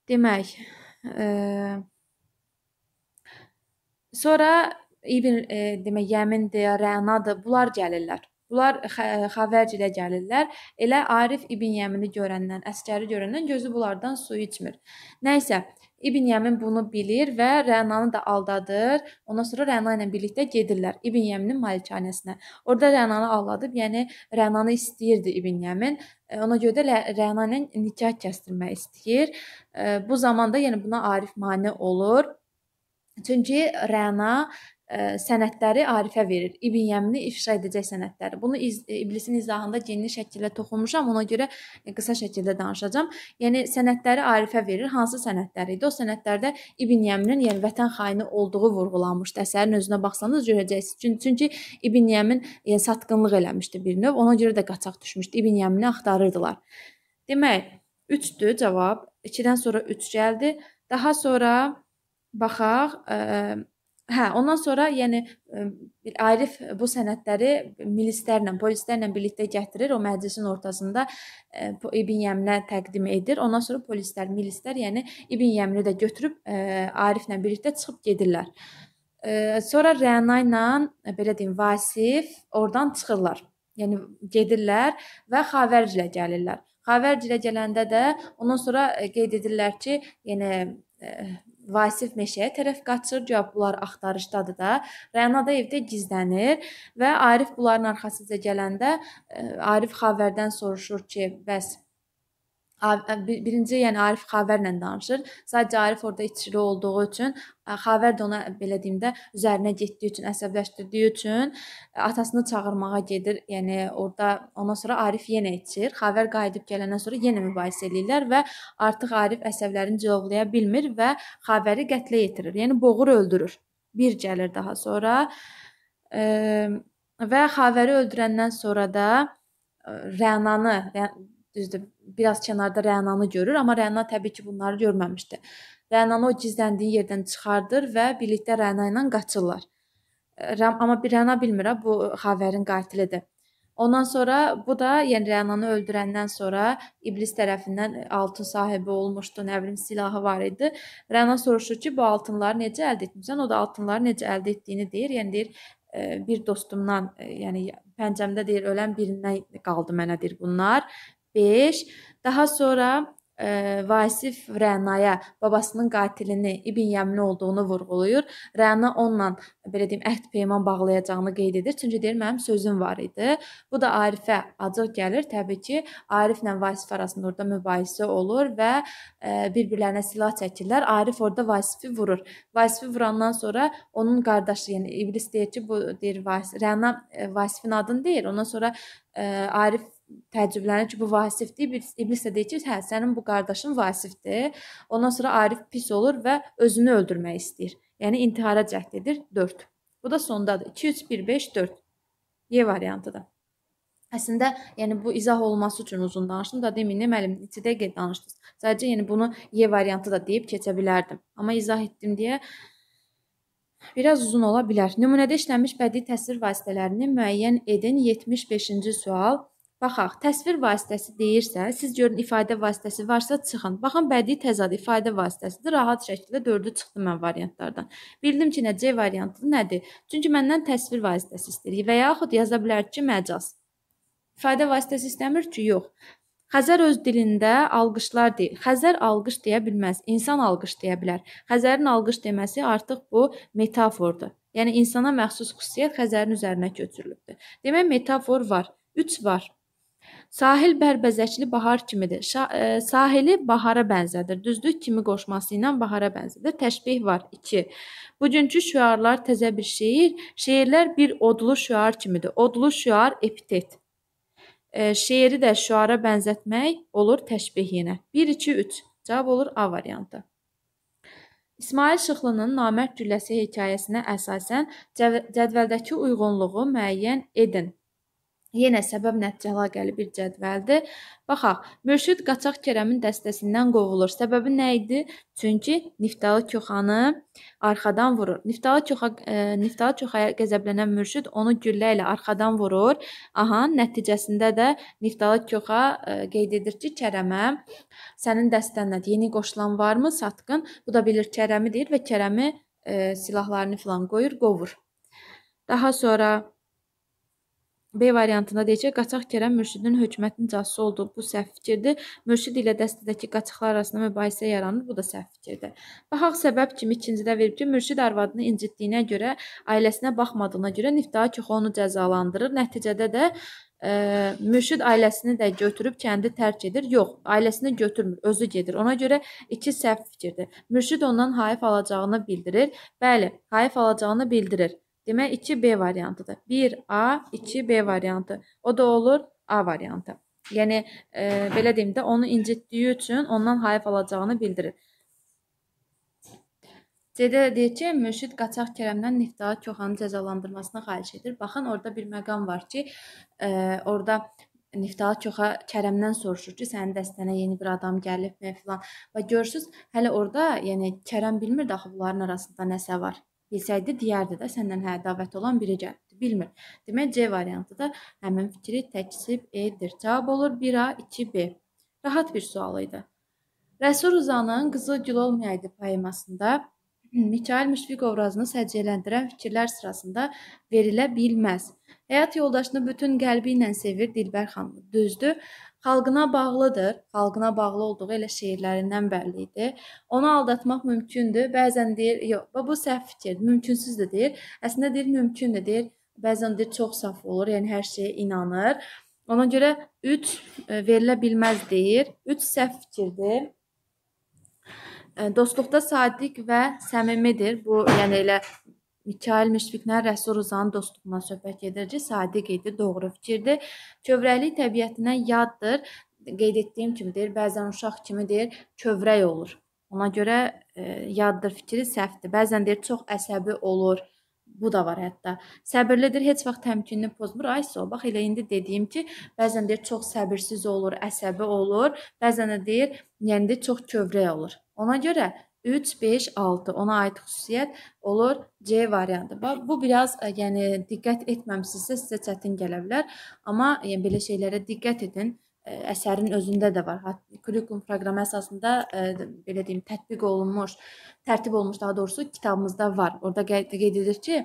demək, e, sonra İbn e, demək Yəmindir, Rənadır, bunlar gəlirlər. Bunlar Xavərcilə gəlirlər. Elə Arif İbn Yəmini görəndən, əskəri görəndən gözü bunlardan su içmir. Nəysə, İbn Yəmin bunu bilir və Rənanı da aldadır. Ondan sonra Rəna ilə birlikdə gedirlər İbn Yəminin malikanəsinə. Orda Rənanı aldadıb, yəni Rənanı istəyirdi İbn Yəmin. E, ona görə də Rəna ilə nikah kəsdirmək istəyir. E, bu zamanda yəni buna Arif mane olur. Çünki Rəna E, sənədləri Arifə verir. İbn Yəmini ifşa edəcək sənədləri. Bunu iz, e, iblisin izahında geniş şəkildə toxunmuşam. Ona görə e, qısa şəkildə danışacağam. Yəni sənədləri Arifə verir. Hansı sənədləri idi? O sənədlərdə İbn Yəminin, yəni vətən xaini olduğu vurğulanmışdı. Əsərin özünə baxsanız görəcəksiniz. Çünki İbn Yəmin yəni satqınlıq eləmişdi bir növ. Ona görə də qaçaq düşmüşdü. İbn Yəmini axtarırdılar. Demək, 3-dür cavab. 2-dən sonra 3 gəldi. Daha sonra baxaq, ə, Hə, ondan sonra, yəni e, Arif bu sənədləri milislərlə, polislərlə birlikdə gətirir, o məclisin ortasında e, İbn Yəminə təqdim edir. Ondan sonra polislər, milislər, yəni İbn Yəmini də götürüb e, Ariflə birlikdə çıxıb gedirlər. Sonra Rəna ilə belə deyim, Vasif oradan çıxırlar. Yəni gedirlər və Xavərcilə gəlirlər. Xavərcilə gələndə də ondan sonra qeyd edirlər ki, yəni Vasif meşəyə tərəf qaçır, cavab bunlar axtarışdadır da. Rəna da evdə gizlənir və Arif bunların arxasınca gələndə e, Arif xavərdən soruşur ki, bəs birinci yəni Arif Xavərlə danışır. Sadəcə Arif orada içri olduğu üçün Xavər də ona belə deyim də üzərinə getdiyi üçün, əsəbləşdirdiyi üçün e, atasını çağırmağa gedir. Yəni orada ondan sonra Arif yenə içir. Xavər qayıdıb gələndən sonra yenə mübahisə eləyirlər və artıq Arif əsəblərini cilovlaya bilmir və Xavəri qətlə yetirir. Yəni boğur öldürür. Bir gəlir daha sonra e, və Xavəri öldürəndən sonra da e, Rənanı, düzdür, biraz kənarda Rənanı görür, amma Rəna təbii ki, bunları görməmişdi. Rənanı o gizləndiyi yerdən çıxardır və birlikdə Rəna ilə qaçırlar. Rəm, amma bir Rəna bilmir, bu Xavərin qatilidir. Ondan sonra bu da, yəni Rənanı öldürəndən sonra iblis tərəfindən altın sahibi olmuşdu, nə bilim silahı var idi. Rəna soruşur ki, bu altınları necə əldə etmisən? O da altınları necə əldə etdiyini deyir. Yəni deyir, e, bir dostumdan, e, yəni pəncəmdə deyir, ölən birindən qaldı mənə deyir bunlar 5. Daha sonra ə, e, Vasif Rənaya babasının qatilini İbn Yəmni olduğunu vurğulayır. Rəna onunla belə deyim əhd peyman bağlayacağını qeyd edir. Çünki deyir mənim sözüm var idi. Bu da Arifə acıq gəlir. Təbii ki, Ariflə Vasif arasında orada mübahisə olur və e, bir-birlərinə silah çəkirlər. Arif orada Vasifi vurur. Vasifi vurandan sonra onun qardaşı, yəni iblis deyir ki, bu deyir Vasif. Rəna e, Vasifin adını deyir. Ondan sonra ə, Arif təəccüblənir ki, bu Vasifdir. İblis, İblis də deyir ki, hə, sənin bu qardaşın Vasifdir. Ondan sonra Arif pis olur və özünü öldürmək istəyir. Yəni intihara cəhd edir. 4. Bu da sondadır. 2 3 1 5 4. Y variantı da. Əslində, yəni bu izah olması üçün uzun danışdım da demin müəllim 2 dəqiqə danışdınız. Sadəcə yəni bunu Y variantı da deyib keçə bilərdim. Amma izah etdim deyə biraz uzun ola bilər. Nümunədə işlənmiş bədii təsvir vasitələrini müəyyən edin. 75-ci sual. Baxaq, təsvir vasitəsi deyirsə, siz görün ifadə vasitəsi varsa çıxın. Baxın bədii təzad ifadə vasitəsidir. Rahat şəkildə 4-ü çıxdı mən variantlardan. Bildim ki, nə C variantı nədir? Çünki məndən təsvir vasitəsi istəyir və yaxud yaza bilər ki, məcaz. İfadə vasitəsi istəmir ki, yox. Xəzər öz dilində alqışlar deyir. Xəzər alqış deyə bilməz, insan alqış deyə bilər. Xəzərin alqış deməsi artıq bu metafordur. Yəni insana məxsus xüsusiyyət Xəzərin üzərinə köçürülübdür. Demək metafor var. 3 var. Sahil bərbəzəkli bahar kimidir. Şa ə, e, sahili bahara bənzədir. Düzlük kimi qoşması ilə bahara bənzədir. Təşbih var. 2. Bugünkü şüarlar təzə bir şeir. Şeirlər bir odlu şüar kimidir. Odlu şüar epitet. Ə, e, şeiri də şüara bənzətmək olur təşbih yenə. 1 2 3. Cavab olur A variantı. İsmail Şıxlının Namərd gülləsi hekayəsinə əsasən cədvəldəki uyğunluğu müəyyən edin. Yenə səbəb-nəticə əlaqəli bir cədvəldir. Baxaq, Mürşid qaçaq Kərəmin dəstəsindən qovulur. Səbəbi nə idi? Çünki Niftalı Köxanı arxadan vurur. Niftalı Köxa e, Niftalı Köxaya qəzəblənən Mürşid onu güllə ilə arxadan vurur. Aha, nəticəsində də Niftalı Köxa e, qeyd edir ki, Kərəmə sənin dəstənlə yeni qoşulan varmı? Satqın. Bu da bilir Kərəmi deyir və Kərəmi e, silahlarını filan qoyur, qovur. Daha sonra B variantında deyəcək, qaçaq Kərəm Mürşidin hökumətin casusu olduğu bu səhv fikirdir. Mürşid ilə dəstədəki qaçaqlar arasında mübahisə yaranır, bu da səhv fikirdir. Baxaq səbəb kimi ikincidə verib ki, Mürşid arvadını incitdiyinə görə, ailəsinə baxmadığına görə Niftaha Köxo onu cəzalandırır. Nəticədə də ə, e, mürşid ailəsini də götürüb kəndi tərk edir. Yox, ailəsini götürmür, özü gedir. Ona görə iki səhv fikirdir. Mürşid ondan hayf alacağını bildirir. Bəli, hayf alacağını bildirir. Demək 2B variantıdır. 1A, 2B variantı. O da olur A variantı. Yəni e, belə deyim də onu incitdiyi üçün ondan hayf alacağını bildirir. C-də deyir ki, mürşid qaçaq Kərəmdən Niftaha Koxanın cəzalandırmasını xahiş edir. Baxın, orada bir məqam var ki, e, orada Niftaha Koxa Kərəmdən soruşur ki, sənin dəstənə yeni bir adam gəlibmi filan. Və görürsüz, hələ orada, yəni Kərəm bilmir də axı bunların arasında nəsə var desəydi, deyərdi də səndən hə dəvət olan biri gəlibdi. Bilmir. Demək C variantı da həmin fikri təkzib edir. Cavab olur 1A, 2B. Rahat bir sual idi. Rəsul Rzanın Qızıl gül olmayaydı poemasında *clears throat* Mikayıl Müşfiqov razını səciyyələndirən fikirlər sırasında verilə bilməz. Həyat yoldaşını bütün qəlbi ilə sevir Dilbər xanım. Düzdür, xalqına bağlıdır. Xalqına bağlı olduğu elə şeirlərindən bəlli idi. Onu aldatmaq mümkündür. Bəzən deyir, yox, bu səhv fikirdir, mümkünsüz də deyir. Əslində deyir, mümkündür deyir. Bəzən deyir, çox saf olur, yəni hər şeyə inanır. Ona görə 3 e, verilə bilməz deyir. 3 səhv fikirdir. E, dostluqda sadiq və səmimidir. Bu, yəni elə Mikail Müşfiqlə Rəsul Rızanın dostluğundan söhbət gedir ki, sadiq idi, doğru fikirdir. Kövrəklik təbiətinə yaddır. Qeyd etdiyim kimi deyir, bəzən uşaq kimi deyir, kövrək olur. Ona görə e, yaddır fikri səhvdir. Bəzən deyir, çox əsəbi olur. Bu da var hətta. Səbirlidir, heç vaxt təmkinini pozmur. Ayso, bax elə indi dediyim ki, bəzən deyir çox səbirsiz olur, əsəbi olur, bəzən də deyir, yəni də çox kövrək olur. Ona görə 3, 5, 6 ona aid xüsusiyyət olur C variantı. Bu biraz e, yəni diqqət etməmisinizsə sizə çətin gələ bilər, amma yəni belə şeylərə diqqət edin. E, əsərin özündə də var. Kurikulum proqramı əsasında belə deyim, tətbiq olunmuş, tərtib olunmuş daha doğrusu kitabımızda var. Orada qeyd edilir ki,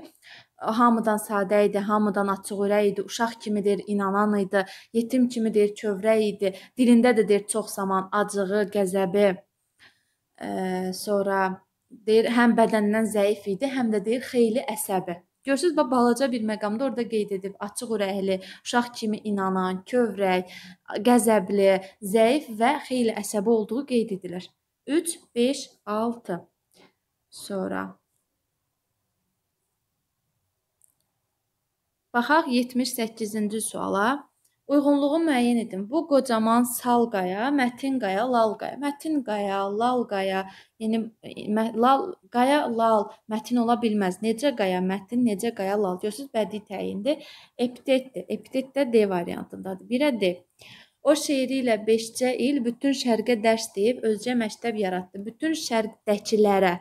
hamıdan sadə idi, hamıdan açıqürək idi, uşaq kimidir, inanan idi, yetim kimidir, kövrək idi. Dilində də deyir çox zaman acığı, qəzəbi, Ə, sonra deyir həm bədəndən zəif idi, həm də deyir xeyli əsəbi. Görürsüz, bax balaca bir məqamda orada qeyd edib, açıq ürəkli, uşaq kimi inanan, kövrək, qəzəbli, zəif və xeyli əsəbi olduğu qeyd edilir. 3 5 6 Sonra Baxaq 78-ci suala. Uyğunluğu müəyyən edin. Bu qocaman sal qaya, mətin qaya, lal qaya. Mətin qaya, lal qaya, yəni mə, lal qaya lal mətin ola bilməz. Necə qaya mətin, necə qaya lal. Görürsüz bədii təyindir. Epitetdir. Epitet də D variantındadır. Birə D. O şeiri ilə 5-cə il bütün şərqə dərs deyib özcə məktəb yaratdı. Bütün şərqdəkilərə.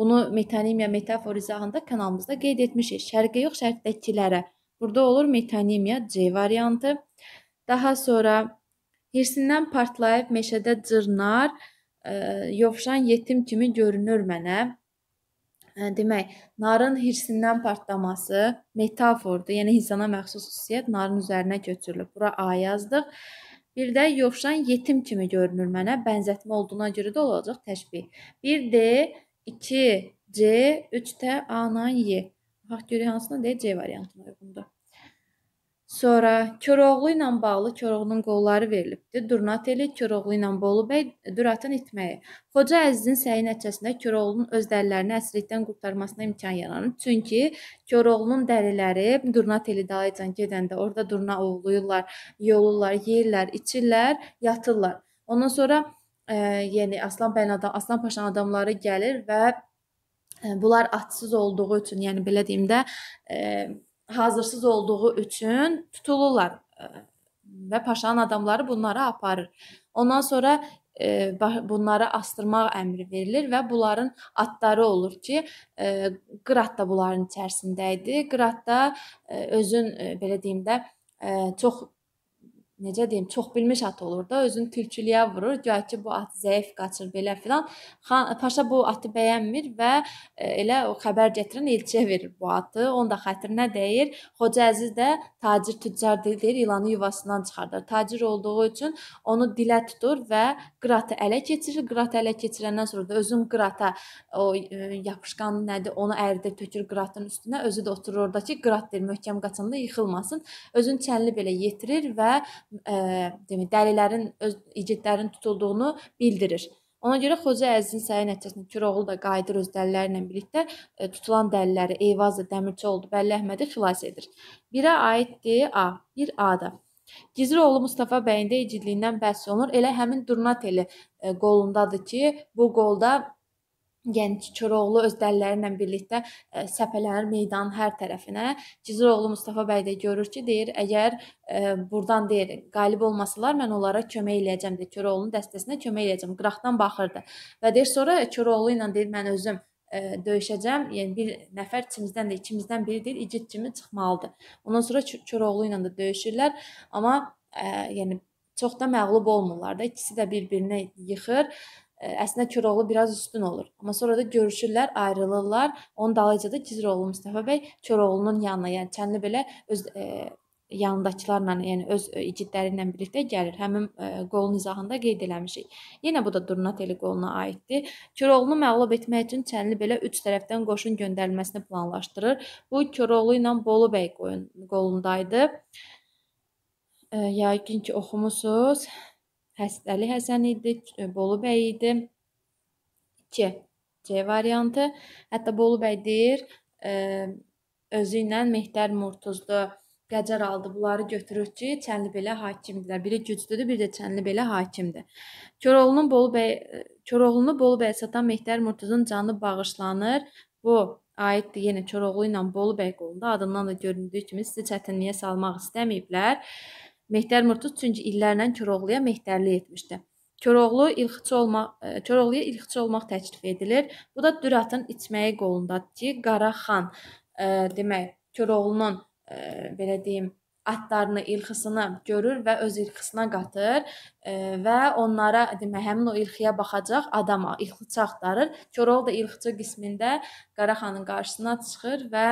Bunu metonimiya metafor izahında kanalımızda qeyd etmişik. Şərqə yox, şərqdəkilərə. Burada olur metonimya C variantı. Daha sonra hirsindən partlayıb meşədə cırnar, ə, e, yovşan yetim kimi görünür mənə. Ə, e, demək, narın hirsindən partlaması metafordur. Yəni insana məxsus xüsusiyyət narın üzərinə köçürülüb. Bura A yazdıq. Bir də yovşan yetim kimi görünür mənə. Bənzətmə olduğuna görə də olacaq təşbih. 1D, 2C, 3T, A-la Y. Bax görək hansına deyə C variantına uyğundur. Sonra Koroğlu ilə bağlı Koroğlunun qolları verilibdi. Durnateli Koroğlu ilə Bolubəy Duratın itməyi. Xoca Əzizin səyi nəticəsində Koroğlunun öz dəlilərini əsirlikdən qurtarmasına imkan yaranır. Çünki Koroğlunun dəliləri Durnateli dalıcan gedəndə orada durna ovlayırlar, yolurlar, yeyirlər, içirlər, yatırlar. Ondan sonra e, yəni Aslan bəyin adam, Aslan Paşanın adamları gəlir və bunlar adsız olduğu üçün, yəni belə deyim də, hazırsız olduğu üçün tutulurlar və paşanın adamları bunları aparır. Ondan sonra e, bunları astırmaq əmri verilir və bunların atları olur ki, e, Qrat da bunların içərisində idi. Qrat da e, özün e, belə deyim də e, çox necə deyim, çox bilmiş at olur da, özünü tülkülüyə vurur. Güya ki bu at zəif qaçır belə filan. Xan Paşa bu atı bəyənmir və e, elə o xəbər gətirən elçiyə verir bu atı. Onun da xətrinə dəyir. Xoca Əziz də tacir tüccar deyir, ilanı yuvasından çıxardır. Tacir olduğu üçün onu dilə tutur və qıratı ələ keçirir. Qıratı ələ keçirəndən sonra da özün qırata o e, yapışqan nədir, onu əridir, tökür qıratın üstünə. Özü də oturur ordakı qırat deyir, möhkəm qaçanda yıxılmasın. Özün çənli belə yetirir və E, demək, dəlilərin öz igidlərin tutulduğunu bildirir. Ona görə Xoca Əzizin səyi nəticəsində Küroğlu da qayıdır öz dəlilərlə birlikdə e, tutulan dəliləri Eyvaz da Dəmirçi oldu, Bəlli Əhmədi xilas edir. Birə aiddir A, bir A-da. Giziroğlu Mustafa bəyin də igidliyindən bəhs olunur. Elə həmin Durnateli e, qolundadır ki, bu qolda Yəni Çiçəroğlu öz dəliləri ilə birlikdə ə, e, səpələnir meydanın hər tərəfinə. Ciziroğlu Mustafa bəy də görür ki, deyir, əgər ə, e, burdan deyir, qalib olmasalar mən onlara kömək eləyəcəm deyir. Çiçəroğlunun dəstəsinə kömək eləyəcəm. Qıraqdan baxırdı. Və deyir, sonra Çiçəroğlu ilə deyir, mən özüm ə, e, döyüşəcəm. Yəni bir nəfər içimizdən də ikimizdən biri deyil, igid kimi çıxmalıdır. Ondan sonra Çiçəroğlu ilə də döyüşürlər, amma ə, yəni çox da məğlub olmurlar da. İkisi də bir-birinə yıxır əslində Koroğlu biraz üstün olur. Amma sonra da görüşürlər, ayrılırlar. Onun dalınca da Cizroğlu Mustafa bəy Koroğlunun yanına, yəni Çənlibelə öz e, yanındakılarla, yəni öz igidləri ilə birlikdə gəlir. Həmin e, qolun izahında qeyd eləmişik. Yenə bu da Durnateli qoluna aiddir. Koroğlunu məğlub etmək üçün Çənlibelə 3 tərəfdən qoşun göndərilməsini planlaşdırır. Bu Koroğlu ilə Bolu bəy qoyun qolundaydı. E, yəqin ki, oxumusuz. Həsəli Həsən idi, e, Bolu bəy idi. 2. C variantı. Hətta Bolu bəy deyir, e, özü ilə Mehdər Murtuzlu Qəcar aldı. Bunları götürür ki, Çənlibelə hakimdilər. Biri güclüdür, biri də Çənlibelə hakimdir. Koroğlunun Bolu bəy e, Koroğlunu Bolu bəyə satan Mehdər Murtuzun canı bağışlanır. Bu aiddir. Yenə Koroğlu ilə Bolu bəy qolunda adından da göründüyü kimi sizi çətinliyə salmaq istəməyiblər. Mehdər Murtuz çünki illərlə Koroğluya mehdərlik etmişdi. Koroğlu ilxıçı olmaq, e, Koroğluya ilxıçı olmaq təklif edilir. Bu da Düratın içməyi qolundadır ki, Qaraxan ə, e, demək Koroğlunun ə, e, belə deyim atlarını, ilxısını görür və öz ilxısına qatır və onlara demə həmin o ilxiyə baxacaq adam ilxıçı axtarır. Koroğlu da ilxıçı qismində Qaraxanın qarşısına çıxır və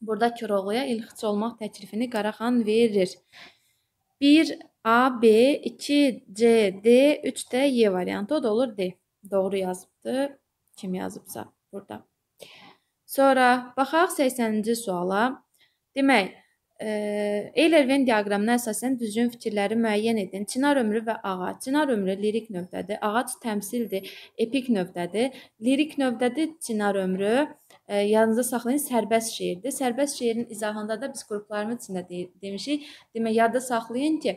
burada Koroğluya ilxıçı olmaq təklifini Qaraxan verir. 1 A, B, 2 C, D, 3 də Y variantı. O da olur D. Doğru yazıbdır. Kim yazıbsa burada. Sonra baxaq 80-ci suala. Demək, e, Eylerven diaqramına əsasən düzgün fikirləri müəyyən edin. Çinar ömrü və ağac. Çinar ömrü lirik növdədir. Ağac təmsildir, epik növdədir. Lirik növdədir çinar ömrü yadınızda saxlayın, sərbəst şeirdir. Sərbəst şeirin izahında da biz qruplarımız içində de demişik. Demək, yadda saxlayın ki,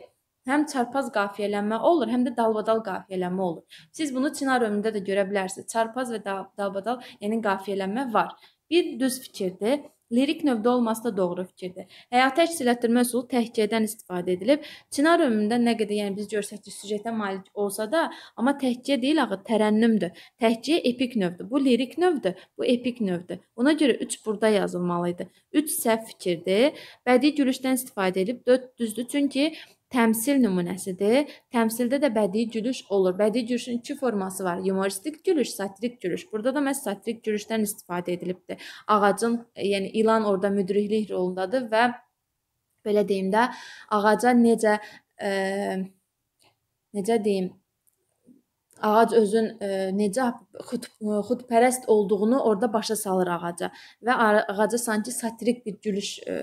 həm çarpaz qafiyələnmə olur, həm də dalbadal qafiyələnmə olur. Siz bunu Çinar ömründə də görə bilərsiniz. Çarpaz və dalbadal, yəni qafiyələnmə var. Bir düz fikirdir lirik növdə olması da doğru fikirdir. Həyatı əks etdirmə üsulu təhkiyədən istifadə edilib. Çinar ömründə nə qədər, yəni biz görsək ki, süjetə malik olsa da, amma təhkiyə deyil axı, tərənnümdür. Təhkiyə epik növdür. Bu lirik növdür, bu epik növdür. Buna görə 3 burada yazılmalı idi. 3 səhv fikirdir. Bədii gülüşdən istifadə edib 4 düzdür, çünki təmsil nümunəsidir. Təmsildə də bədii gülüş olur. Bədii gülüşün iki forması var: yumoristik gülüş, satirik gülüş. Burada da məhz satirik gülüşdən istifadə edilibdir. Ağacın, e, yəni ilan orada müdriklik rolundadır və belə deyim də, ağaca necə ə, e, necə deyim, ağac özün e, necə xut, xutpərəst olduğunu orada başa salır ağaca və ağaca sanki satirik bir gülüş e,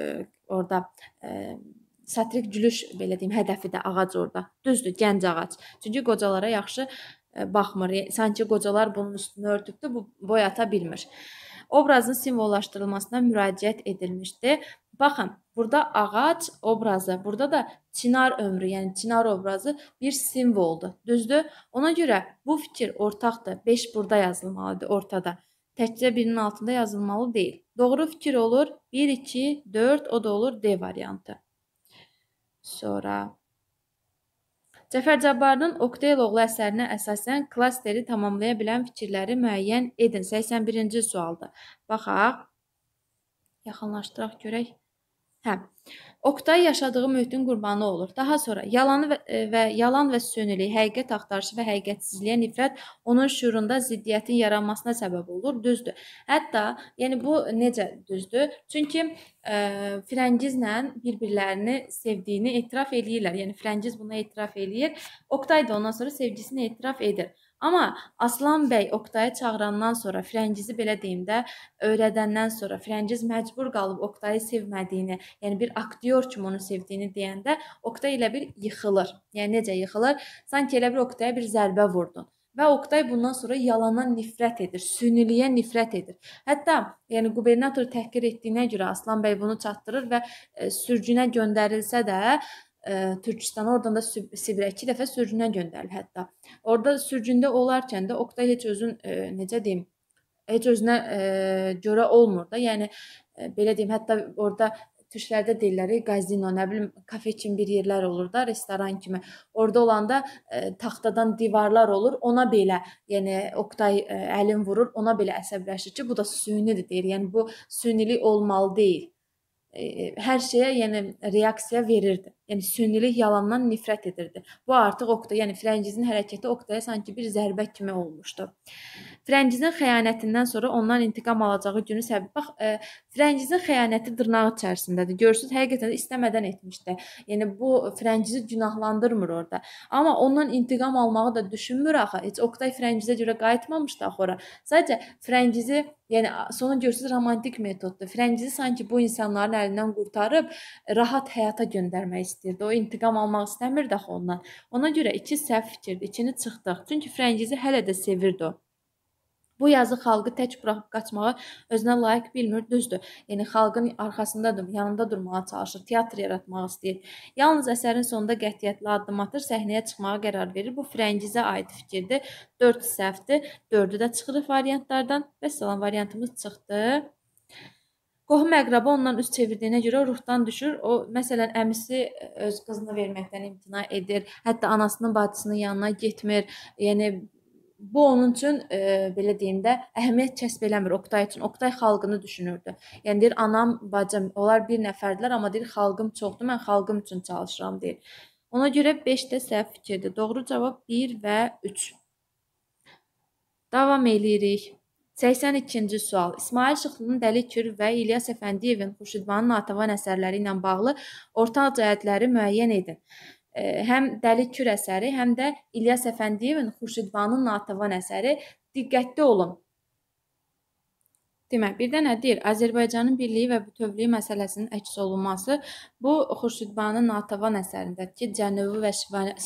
orada e, satirik gülüş belə deyim hədəfi də ağac orada. Düzdür, gənc ağac. Çünki qocalara yaxşı e, baxmır. E, sanki qocalar bunun üstünü örtübdü, bu boy ata bilmir. Obrazın simvollaşdırılmasına müraciət edilmişdi. Baxın, burada ağac obrazı, burada da çinar ömrü, yəni çinar obrazı bir simvoldur. Düzdür? Ona görə bu fikir ortaqdır. 5 burada yazılmalıdır, ortada. Təkcə birinin altında yazılmalı deyil. Doğru fikir olur 1 2 4 o da olur D variantı sonra. Cəfər Cabbarının Okteyl oğlu əsərinə əsasən klasteri tamamlaya bilən fikirləri müəyyən edin. 81-ci sualdır. Baxaq. Yaxınlaşdıraq görək. Hə. Oktay yaşadığı mühitin qurbanı olur. Daha sonra yalanı və, e, və yalan və sünilik, həqiqət axtarışı və həqiqətsizliyə nifrət onun şüurunda ziddiyyətin yaranmasına səbəb olur. Düzdür. Hətta, yəni bu necə düzdür? Çünki ə, e, Firəngizlə bir-birlərini sevdiyini etiraf eləyirlər. Yəni Firəngiz buna etiraf eləyir. Oktay da ondan sonra sevgisini etiraf edir. Amma Aslan bəy Oqtayı çağırandan sonra, Firəngizi belə deyim də, öyrədəndən sonra Firəngiz məcbur qalıb Oqtayı sevmədiyini, yəni bir aktyor kimi onu sevdiyini deyəndə Oqtay elə bir yıxılır. Yəni necə yıxılır? Sanki elə bir Oqtaya bir zərbə vurdun. Və Oqtay bundan sonra yalana nifrət edir, süniliyə nifrət edir. Hətta yəni qubernator təhqir etdiyinə görə Aslan bəy bunu çatdırır və e, sürgünə göndərilsə də ə, e, Türkistana, oradan da Sibirə 2 dəfə sürgünə göndərilib hətta. Orda sürgündə olarkən də Oktay heç özün ə, e, necə deyim, heç özünə ə, e, görə olmur da. Yəni ə, belə deyim, hətta orada türklərdə deyirlər, qazino, nə bilim, kafe kimi bir yerlər olur da, restoran kimi. Orda olanda ə, taxtadan divarlar olur. Ona belə, yəni Oktay ə, əlin vurur, ona belə əsəbləşir ki, bu da sünidir deyir. Yəni bu sünilik olmalı deyil. E, e, hər şeyə, yəni reaksiya verirdi. Yəni sünilik yalandan nifrət edirdi. Bu artıq Oktay, yəni Frəngizin hərəkəti Oktaya sanki bir zərbə kimi olmuşdu. Firəngizin xəyanətindən sonra ondan intiqam alacağı günü səbəb. Bax, ə, e, Firəngizin xəyanəti dırnaq içərisindədir. Görürsüz, həqiqətən də istəmədən etmişdi. Yəni bu Firəngizi günahlandırmır orada. Amma ondan intiqam almağı da düşünmür axı. Heç Oqtay Firəngizə görə qayıtmamışdı axı ora. Sadəcə Firəngizi Yəni sonra görürsüz romantik metoddur. Frəngizi sanki bu insanların əlindən qurtarıb e, rahat həyata göndərmək istirdi. O intiqam almaq istəmirdi axı ondan. Ona görə iki səhv fikirdir. İçini çıxdıq. Çünki Frəngizi hələ də sevirdi o. Bu yazı xalqı tək buraxıb qaçmağı özünə layiq bilmir, düzdür. Yəni xalqın arxasındadır, yanında durmağa çalışır, teatr yaratmaq istəyir. Yalnız əsərin sonunda qətiyyətli addım atır, səhnəyə çıxmağa qərar verir. Bu Frəngizə aid fikirdir. 4 səhvdir. 4-ü də çıxırıq variantlardan. Vəssalam variantımız çıxdı. Qohum əqrəbi ondan üz çevirdiyinə görə ruhdan düşür. O məsələn əmisi e, öz qızını verməkdən imtina edir. Hətta anasının bacısının yanına getmir. Yəni bu onun üçün e, belə deyim də əhəmiyyət kəsb eləmir Oqtay üçün. Oqtay xalqını düşünürdü. Yəni deyir anam, bacım, onlar bir nəfərdilər, amma deyir xalqım çoxdur, mən xalqım üçün çalışıram deyir. Ona görə 5 də səhv fikirdir. Doğru cavab 1 və 3. Davam eləyirik. 82-ci sual. İsmail Şıxlının Dəli Kür və İlyas Əfəndiyevin Xurşidvanın Natavan əsərləri ilə bağlı ortaq cəhətləri müəyyən edin həm Dəli Kür əsəri, həm də İlyas Əfəndiyevin Xurşidvanın Natəvan əsəri diqqətli olun. Demək, bir də nə deyir? Azərbaycanın birliyi və bütövlüyü məsələsinin əks olunması bu Xurşudbanın Natəvan əsərindəki Cənubi və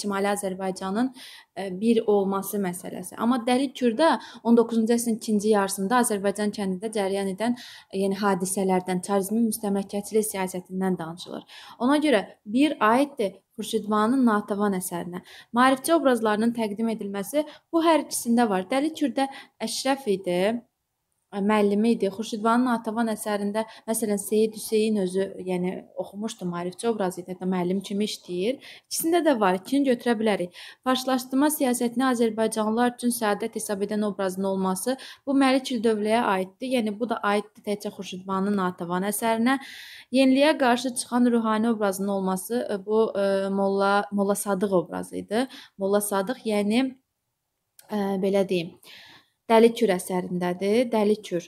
Şimali Azərbaycanın e, bir olması məsələsi. Amma Dəli Kürdə 19-cu əsrin ikinci yarısında Azərbaycan kəndində cərəyan edən e, yəni hadisələrdən, çarizmin müstəmləkəçilik siyasətindən danışılır. Ona görə bir aiddir Xurşudvanın Natəvan əsərinə. Maarifçi obrazlarının təqdim edilməsi bu hər ikisində var. Dəli Kürdə Əşrəf idi müəllimi idi. Xurşidvanın Atavan əsərində məsələn Seyid Hüseyn özü, yəni oxumuşdu maarifçi obrazı idi, hətta müəllim kimi işləyir. İkisində də var, ikini götürə bilərik. Faşlaşdırma siyasətini Azərbaycanlılar üçün səadət hesab edən obrazın olması bu Məlikül Dövləyə aiddir. Yəni bu da aiddir təkcə Xurşidvanın Atavan əsərinə. Yeniliyə qarşı çıxan ruhani obrazın olması e, bu e, Molla Molla Sadıq obrazı idi. Molla Sadıq, yəni e, belə deyim, e, Dəlikür əsərindədir. Dəlikür.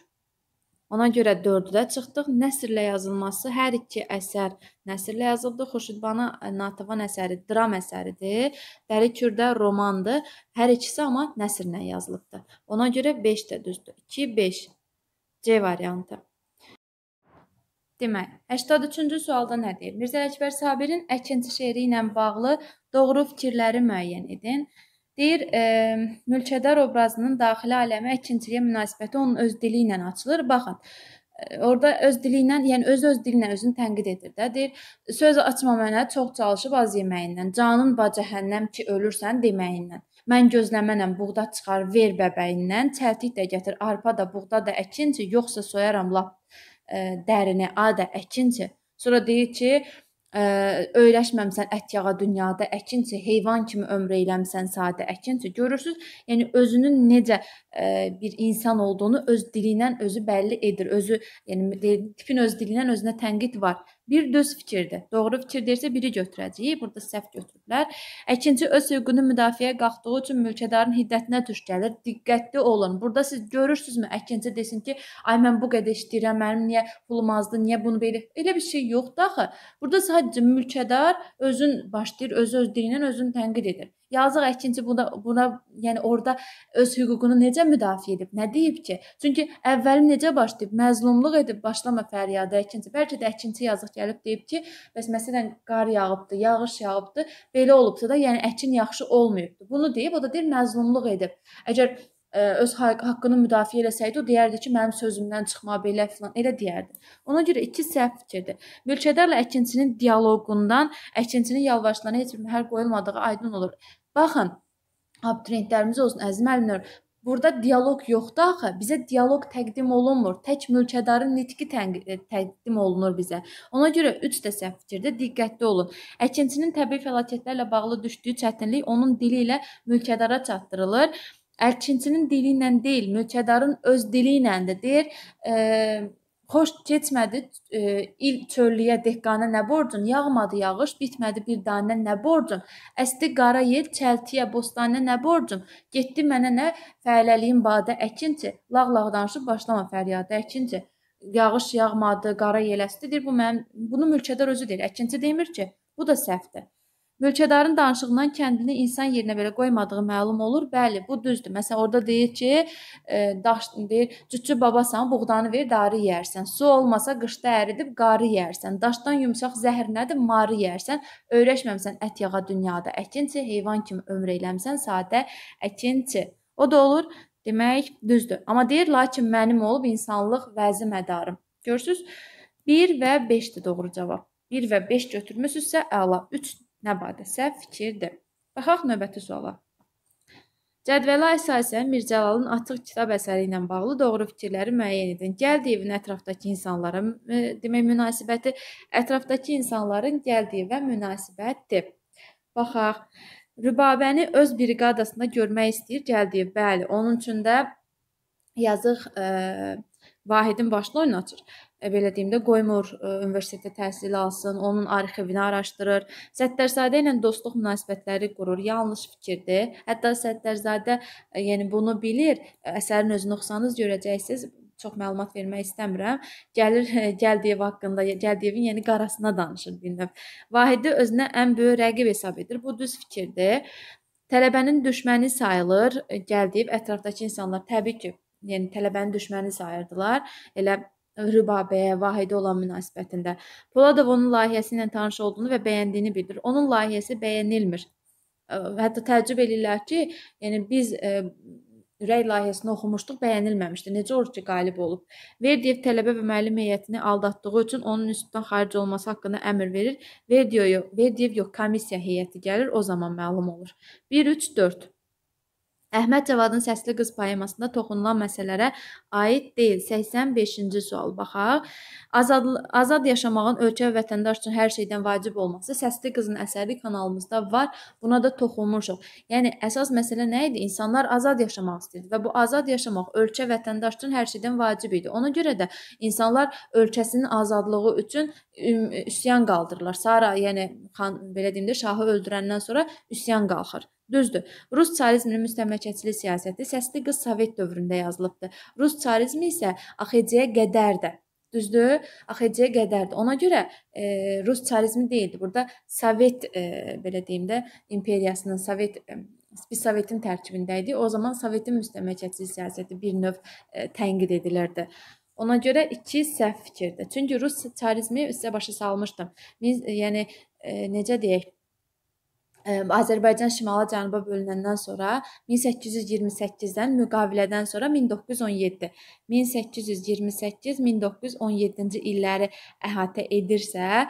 Ona görə 4-də çıxdıq. Nəsrlə yazılması hər iki əsər nəsrlə yazıldı. Xurşudbanu e, Natavan əsəri dram əsəridir. Dəlikürdə romandır. Hər ikisi amma nəsrlə yazılıbdı. Ona görə 5 də düzdür. 2 5 C variantı. Demək, 83-cü sualda nə deyir? Mirzə Əkbər Sabirin Əkinçi şeiri ilə bağlı doğru fikirləri müəyyən edin. Deyir, e, mülkədar obrazının daxili aləmə əkinçiliyə münasibəti onun öz dili ilə açılır. Baxın, e, orada öz dili ilə, yəni öz öz dilinə özünü tənqid edir də. Deyir, söz açma mənə çox çalışıb az yeməyindən, canın bacəhənnəm ki, ölürsən deməyindən. Mən gözləmənəm buğda çıxar ver bəbəyindən, çəltik də gətir, arpa da, buğda da əkinçi, yoxsa soyaram lap ə, e, dərini, a da əkinçi. Sonra deyir ki, Ə, öyrəşməmsən ət yağa dünyada, əkinçi heyvan kimi ömr eləmsən sadə əkinçi. Görürsüz, yəni özünün necə ə, bir insan olduğunu öz dilindən özü bəlli edir. Özü, yəni tipin öz dilindən özünə tənqid var. Bir düz fikirdir. Doğru fikir deyirsə biri götürəcək, burada səhv götürür ediblər. Əkinçi öz hüququnu müdafiəyə qalxdığı üçün mülkədarın hiddətinə düş gəlir. Diqqətli olun. Burada siz görürsüzmü? Əkinçi desin ki, ay mən bu qədər işləyirəm, mənim niyə pulum azdır, niyə bunu belə? Elə bir şey yoxdur axı. Burada sadəcə mülkədar özün başlayır, öz öz dilindən özünü tənqid edir. Yazıq əkinçi buna buna yəni orada öz hüququnu necə müdafiə edib? Nə deyib ki? Çünki əvvəli necə başlayıb? Məzlumluq edib başlama fəryada əkinçi. Bəlkə də əkinçi yazıq gəlib deyib ki, bəs məsələn qar yağıbdı, yağış yağıbdı belə olubsa da, yəni əkin yaxşı olmayıbdı. Bunu deyib o da deyir məzlumluq edib. Əgər ə, e, öz haqqını müdafiə eləsəydi, o deyərdi ki, mənim sözümdən çıxma belə filan elə deyərdi. Ona görə iki səhv fikirdir. Mülkədarla əkinçinin dialoqundan əkinçinin yalvarışlarına heç bir məhəl qoyulmadığı aydın olur. Baxın, abituriyentlərimiz olsun, əziz müəllimlər, Burada dialoq yoxdur axı. Bizə dialoq təqdim olunmur. Tək mülkədarın nitqi e, təqdim olunur bizə. Ona görə 3 də səhv fikirdir. Diqqətli olun. Əkinçinin təbii fəlakətlərlə bağlı düşdüyü çətinlik onun dili ilə mülkədara çatdırılır. Əkinçinin dili ilə deyil, mülkədarın öz dili iləndir. Deyir, e Xoş keçmədi e, il çöllüyə dehqana nə borcun? Yağmadı yağış, bitmədi bir danə nə borcun? Əsdi qara yel çəltiyə bostanə nə borcun? Getdi mənə nə fəaliyyəliyin badə əkinçi. Lağlağ danışıb başlama fəryada əkinçi. Yağış yağmadı, qara yel əsdi deyir bu mənim bunu mülkədar özü deyir. Əkinçi demir ki, bu da səhvdir. Mülkədarın danışığından kəndini insan yerinə belə qoymadığı məlum olur. Bəli, bu düzdür. Məsələn, orada deyir ki, e, daş deyir, cücü babasan, buğdanı ver, darı yeyərsən. Su olmasa qışda əridib qarı yeyərsən. Daşdan yumşaq zəhər nədir? Marı yeyərsən. Öyrəşməmisən ət yağa dünyada. Əkinçi heyvan kimi ömr eləmisən, sadə əkinçi. O da olur. Demək, düzdür. Amma deyir, lakin mənim olub insanlıq vəzi mədarım. Görürsüz? 1 və 5-dir doğru cavab. 1 və 5 götürmüsünüzsə əla. 3 nə badəsə fikirdir. Baxaq növbəti suala. Cədvələ əsasən Mircəlalın Açıq kitab əsəri ilə bağlı doğru fikirləri müəyyən edin. Gəldiyi evin ətrafdakı insanlara demək münasibəti, ətrafdakı insanların gəldiyi və münasibətdir. Baxaq. Rübabəni öz briqadasında görmək istəyir, gəldiyi. Bəli, onun üçün də yazıq ə, Vahidin başını oynatır. E, belə deyim də qoymur e, universitetdə təhsil alsın, onun arxivini araşdırır. Səttərzadə ilə dostluq münasibətləri qurur. Yanlış fikirdir. Hətta Səttərzadə e, yəni bunu bilir. Əsərin özünü oxusanız görəcəksiniz çox məlumat vermək istəmirəm. Gəlir Gəldiyev haqqında, Gəldiyevin yəni qarasına danışır bir növ. Vahidi özünə ən böyük rəqib hesab edir. Bu düz fikirdir. Tələbənin düşməni sayılır Gəldiyev, ətrafdakı insanlar təbii ki, yəni tələbənin düşməni sayırdılar. Elə Rübabəyə, Vahidə olan münasibətində. Poladov onun layihəsi ilə tanış olduğunu və bəyəndiyini bildirir. Onun layihəsi bəyənilmir. Hətta təəccüb eləyirlər ki, yəni biz ürək layihəsini oxumuşduq, bəyənilməmişdi. Necə olur ki, qalib olub? Verdiyev tələbə və müəllim heyətini aldatdığı üçün onun institutdan xaric olması haqqında əmr verir. Verdiyev yox, Verdiyev yox, komissiya heyəti gəlir, o zaman məlum olur. 1 3 4 Əhməd Cavadın Səsli Qız poemasında toxunulan məsələlərə aid deyil. 85-ci sual baxaq. Azad azad yaşamağın ölkə və vətəndaş üçün hər şeydən vacib olması Səsli Qızın əsəri kanalımızda var. Buna da toxunmuşuq. Yəni əsas məsələ nə idi? İnsanlar azad yaşamaq istəyirdi və bu azad yaşamaq ölkə vətəndaş üçün hər şeydən vacib idi. Ona görə də insanlar ölkəsinin azadlığı üçün üsyan qaldırırlar. Sara, yəni xan belə deyim də şahı öldürəndən sonra üsyan qalxır. Düzdür. Rus çarizminin müstəmləkəçilik siyasəti səsli qız Sovet dövründə yazılıbdı. Rus çarizmi isə AXC-yə qədər də Düzdür? AXC-yə qədərdir. Ona görə e, Rus çarizmi deyildi. Burada Sovet e, belə deyim də imperiyasının Sovet e, biz Sovetin tərkibində idi. O zaman Sovetin müstəmləkəçilik siyasəti bir növ e, tənqid edilirdi. Ona görə iki səhv fikirdir. Çünki Rus çarizmi sizə başa salmışdım. Biz e, yəni e, necə deyək, Azərbaycan şimala cənuba bölünəndən sonra 1828-dən müqavilədən sonra 1917, 1828-1917-ci illəri əhatə edirsə,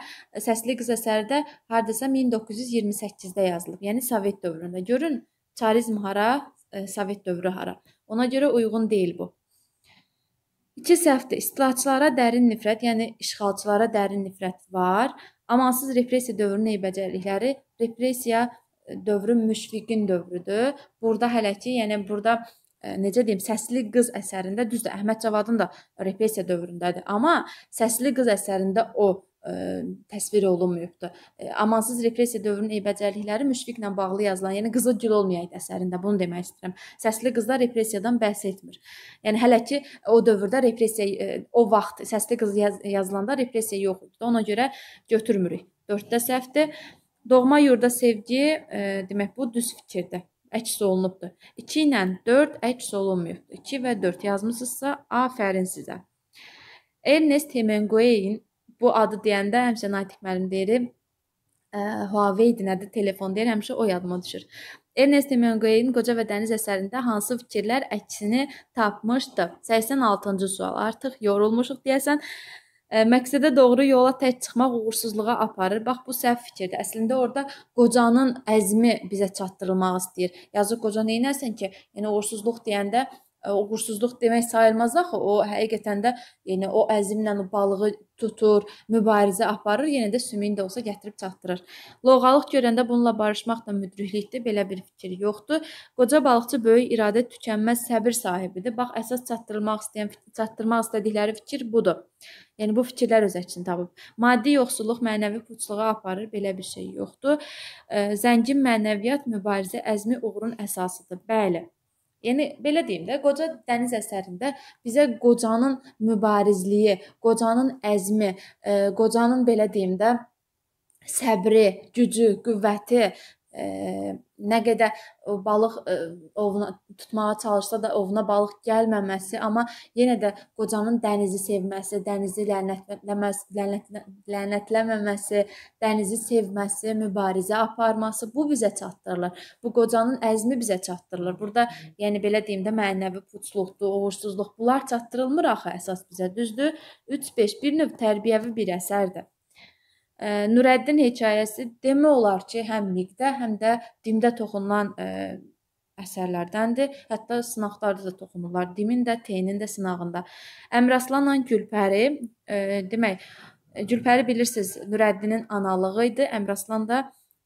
Səsli qız əsərdə hardasa 1928-də yazılıb, yəni Sovet dövründə. Görün, çarizm hara, Sovet dövrü hara. Ona görə uyğun deyil bu. İki səhvdir. İstilaçılara dərin nifrət, yəni işğalçılara dərin nifrət var. Amansız repressiya dövrünün eybəcərlikləri repressiya dövrü müşfiqin dövrüdür. Burada hələ ki, yəni burada ə, e, necə deyim, səsli qız əsərində düzdür, Əhməd Cavadın da repressiya dövründədir, amma səsli qız əsərində o ə, e, təsvir olunmayıbdı. Ə, e, amansız repressiya dövrünün eybəcərlikləri müşfiqlə bağlı yazılan, yəni qızı gül olmayaydı əsərində bunu demək istəyirəm. Səsli qızlar repressiyadan bəhs etmir. Yəni hələ ki o dövrdə repressiya ə, o vaxt səsli qız yaz yazılanda repressiya yox idi. Ona görə götürmürük. 4-də səhvdir. Doğma yurda sevgi, e, demək bu düz fikirdə əks olunubdur. 2 ilə 4 əks olunmuyubdur. 2 və 4 yazmısınızsa, afərin sizə. Ernest Hemingway-in bu adı deyəndə həmişə Natiq müəllim deyir, ə, e, Huawei-dir, nədir, telefon deyir, həmişə o yadıma düşür. Ernest Hemingway-in Qoca və Dəniz əsərində hansı fikirlər əksini tapmışdı? 86-cı sual. Artıq yorulmuşuq deyəsən məqsədə doğru yola tək çıxmaq uğursuzluğa aparır. Bax bu səhv fikirdir. Əslində orada qocanın əzmi bizə çatdırılmaq istəyir. Yazıq qoca nə edəsən ki, yəni uğursuzluq deyəndə uğursuzluq demək sayılmaz axı. O həqiqətən də yəni o əzmlə o balığı tutur, mübarizə aparır, yenə də sümün də olsa gətirib çatdırır. Loğalıq görəndə bununla barışmaq da müdriklikdir, belə bir fikir yoxdur. Qoca balıqçı böyük iradə, tükənməz səbir sahibidir. Bax, əsas çatdırılmaq istəyən, çatdırmaq istədikləri fikir budur. Yəni bu fikirlər öz əksini tapıb. Maddi yoxsulluq mənəvi puçluğa aparır, belə bir şey yoxdur. Zəngin mənəviyyat mübarizə əzmi uğurun əsasıdır. Bəli. Yəni belə deyim də, qoca dəniz əsərində bizə qocanın mübarizliyi, qocanın əzmi, e, qocanın belə deyim də səbri, gücü, qüvvəti nə qədər balıq ovuna tutmağa çalışsa da ovuna balıq gəlməməsi, amma yenə də qocanın dənizi sevməsi, dənizi lənətləməsi, lənət, lənətləməməsi, dənizi sevməsi, mübarizə aparması bu bizə çatdırılır. Bu qocanın əzmi bizə çatdırılır. Burada, yəni belə deyim də, mənəvi puçluqdur, uğursuzluq bunlar çatdırılmır axı əsas bizə, düzdür? 3-5 bir növ tərbiyəvi bir əsərdir. Nurəddin hekayəsi demək olar ki, həm miqdə, həm də dimdə toxunulan əsərlərdəndir. Hətta sınaqlarda da toxunurlar. Dimin də, teynin də sınağında. Əmraslanla Gülpəri, e, demək, Gülpəri bilirsiniz, Nurəddinin analığı idi. Əmraslan da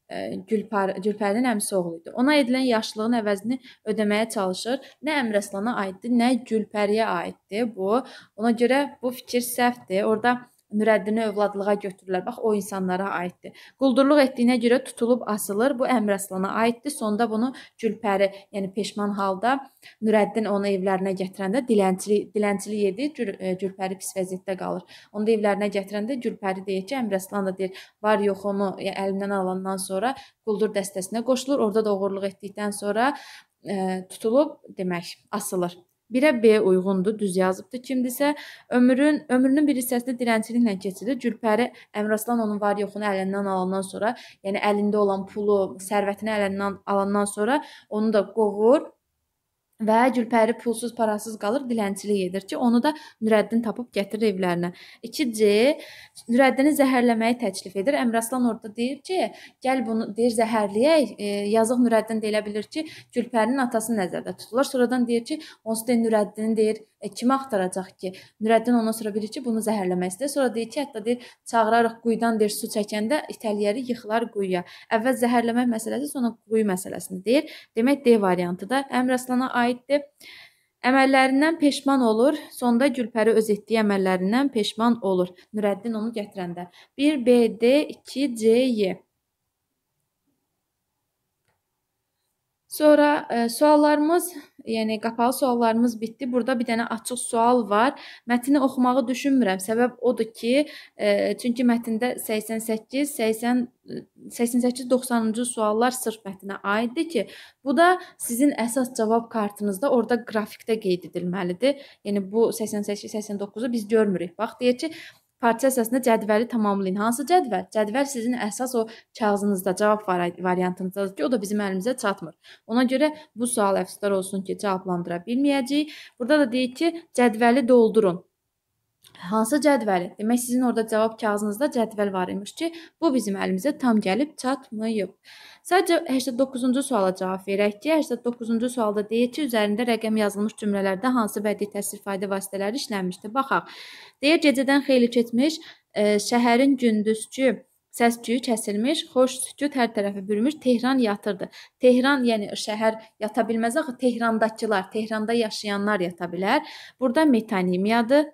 e, Gülpər Gülpərinin əmisi oğlu idi. Ona edilən yaşlılığın əvəzini ödəməyə çalışır. Nə Əmraslana aiddir, nə Gülpəriyə aiddir bu. Ona görə bu fikir səhvdir. Orda mürəddini övladlığa götürürlər. Bax o insanlara aiddir. Quldurluq etdiyinə görə tutulub asılır. Bu Əmrəslana aiddir. Sonda bunu Gülpəri, yəni peşman halda mürəddin onu evlərinə gətirəndə dilənçilik dilənçilik edir. Gül, Gülpəri e, pis vəziyyətdə qalır. Onu da evlərinə gətirəndə Gülpəri deyir ki, Əmrəslan da deyir, var yox onu e, əlimdən alandan sonra quldur dəstəsinə qoşulur. Orada da oğurluq etdikdən sonra ə, e, tutulub demək asılır. Birə B uyğundur, düz yazıbdı kimdisə. Ömrün ömrünün bir hissəsini dilənçiliklə keçirir. Gülpəri Əmraslan onun var yoxunu əlindən alandan sonra, yəni əlində olan pulu, sərvətini əlindən alandan sonra onu da qovur və Gülpəri pulsuz parasız qalır, dilənçilik edir ki, onu da Nurəddin tapıb gətirir evlərinə. 2C Nurəddini zəhərləməyi təklif edir. Əmraslan orada deyir ki, gəl bunu deyir zəhərləyək. E, yazıq Nurəddin də elə bilir ki, Gülpərinin atası nəzərdə tutulur. Sonradan deyir ki, onsuz da Nurəddinin deyir E, kimi axtaracaq ki? Nurəddin ondan sonra bilir ki, bunu zəhərləmək istəyir. Sonra deyir ki, hətta deyir, çağırarıq quyudan deyir, su çəkəndə itəliyəri yıxılar quyuya. Əvvəl zəhərləmək məsələsi, sonra quyu məsələsini deyir. Demək D variantı da Əmrəslana aiddir. Əməllərindən peşman olur. Sonda Gülpəri öz etdiyi əməllərindən peşman olur. Nurəddin onu gətirəndə. 1 BD 2 CY Sonra e, suallarımız, yəni qapalı suallarımız bitdi. Burada bir dənə açıq sual var. Mətni oxumağı düşünmürəm. Səbəb odur ki, e, çünki mətndə 88, 80 88-90-cı suallar sırf mətnə aiddir ki, bu da sizin əsas cavab kartınızda orada qrafikdə qeyd edilməlidir. Yəni bu 88-89-u biz görmürük. Bax deyək ki, Parça əsasında cədvəli tamamlayın. Hansı cədvəl? Cədvəl sizin əsas o kağızınızda cavab variantınızdadır ki, o da bizim əlimizə çatmır. Ona görə bu sual əfsuslar olsun ki, cavablandıra bilməyəcəyik. Burada da deyir ki, cədvəli doldurun. Hansı cədvəli? Demək sizin orada cavab kağızınızda cədvəl var imiş ki, bu bizim əlimizə tam gəlib çatmayıb. Sadəcə 89-cu suala cavab verək ki, 89-cu sualda deyir ki, üzərində rəqəm yazılmış cümlələrdə hansı bədii təsir fayda vasitələri işlənmişdi? Baxaq. Deyir gecədən xeyli keçmiş, ə, e, şəhərin gündüzcü Səs-küyü kəsilmiş, xoş sükut hər tərəfi bürümüş, Tehran yatırdı. Tehran, yəni şəhər yata bilməz axı Tehrandakılar, Tehranda yaşayanlar yata bilər. Burada metonimiyadır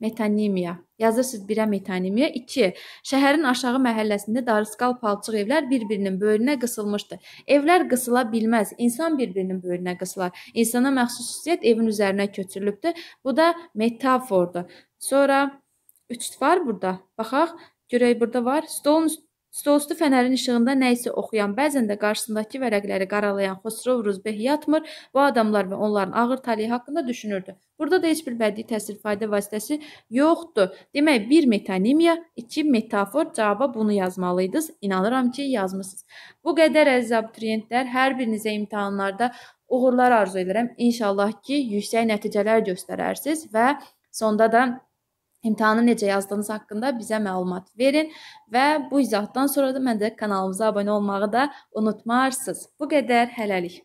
metonimiya. Yazırsınız 1-ə metonimiya. 2. Şəhərin aşağı məhəlləsində darısqal palçıq evlər bir-birinin böyrünə qısılmışdı. Evlər qısıla bilməz. İnsan bir-birinin böyrünə qısılar. İnsana məxsus xüsusiyyət evin üzərinə köçürülübdü. Bu da metafordur. Sonra 3 var burada. Baxaq, görək burada var. Stolun üstü Stolüstü fənərin işığında nə isə oxuyan, bəzən də qarşısındakı vərəqləri qaralayan Xosrov Ruzbehi yatmır, bu adamlar və onların ağır taleyi haqqında düşünürdü. Burada da heç bir bədii təsir fayda vasitəsi yoxdur. Demək, bir metonimiya, iki metafor cavaba bunu yazmalıydınız. İnanıram ki, yazmısınız. Bu qədər əziz abituriyentlər, hər birinizə imtahanlarda uğurlar arzu edirəm. İnşallah ki, yüksək nəticələr göstərərsiniz və sonda da İmtahanı necə yazdığınız haqqında bizə məlumat verin və bu izahdan sonra da məndə kanalımıza abunə olmağı da unutmarsınız. Bu qədər hələlik.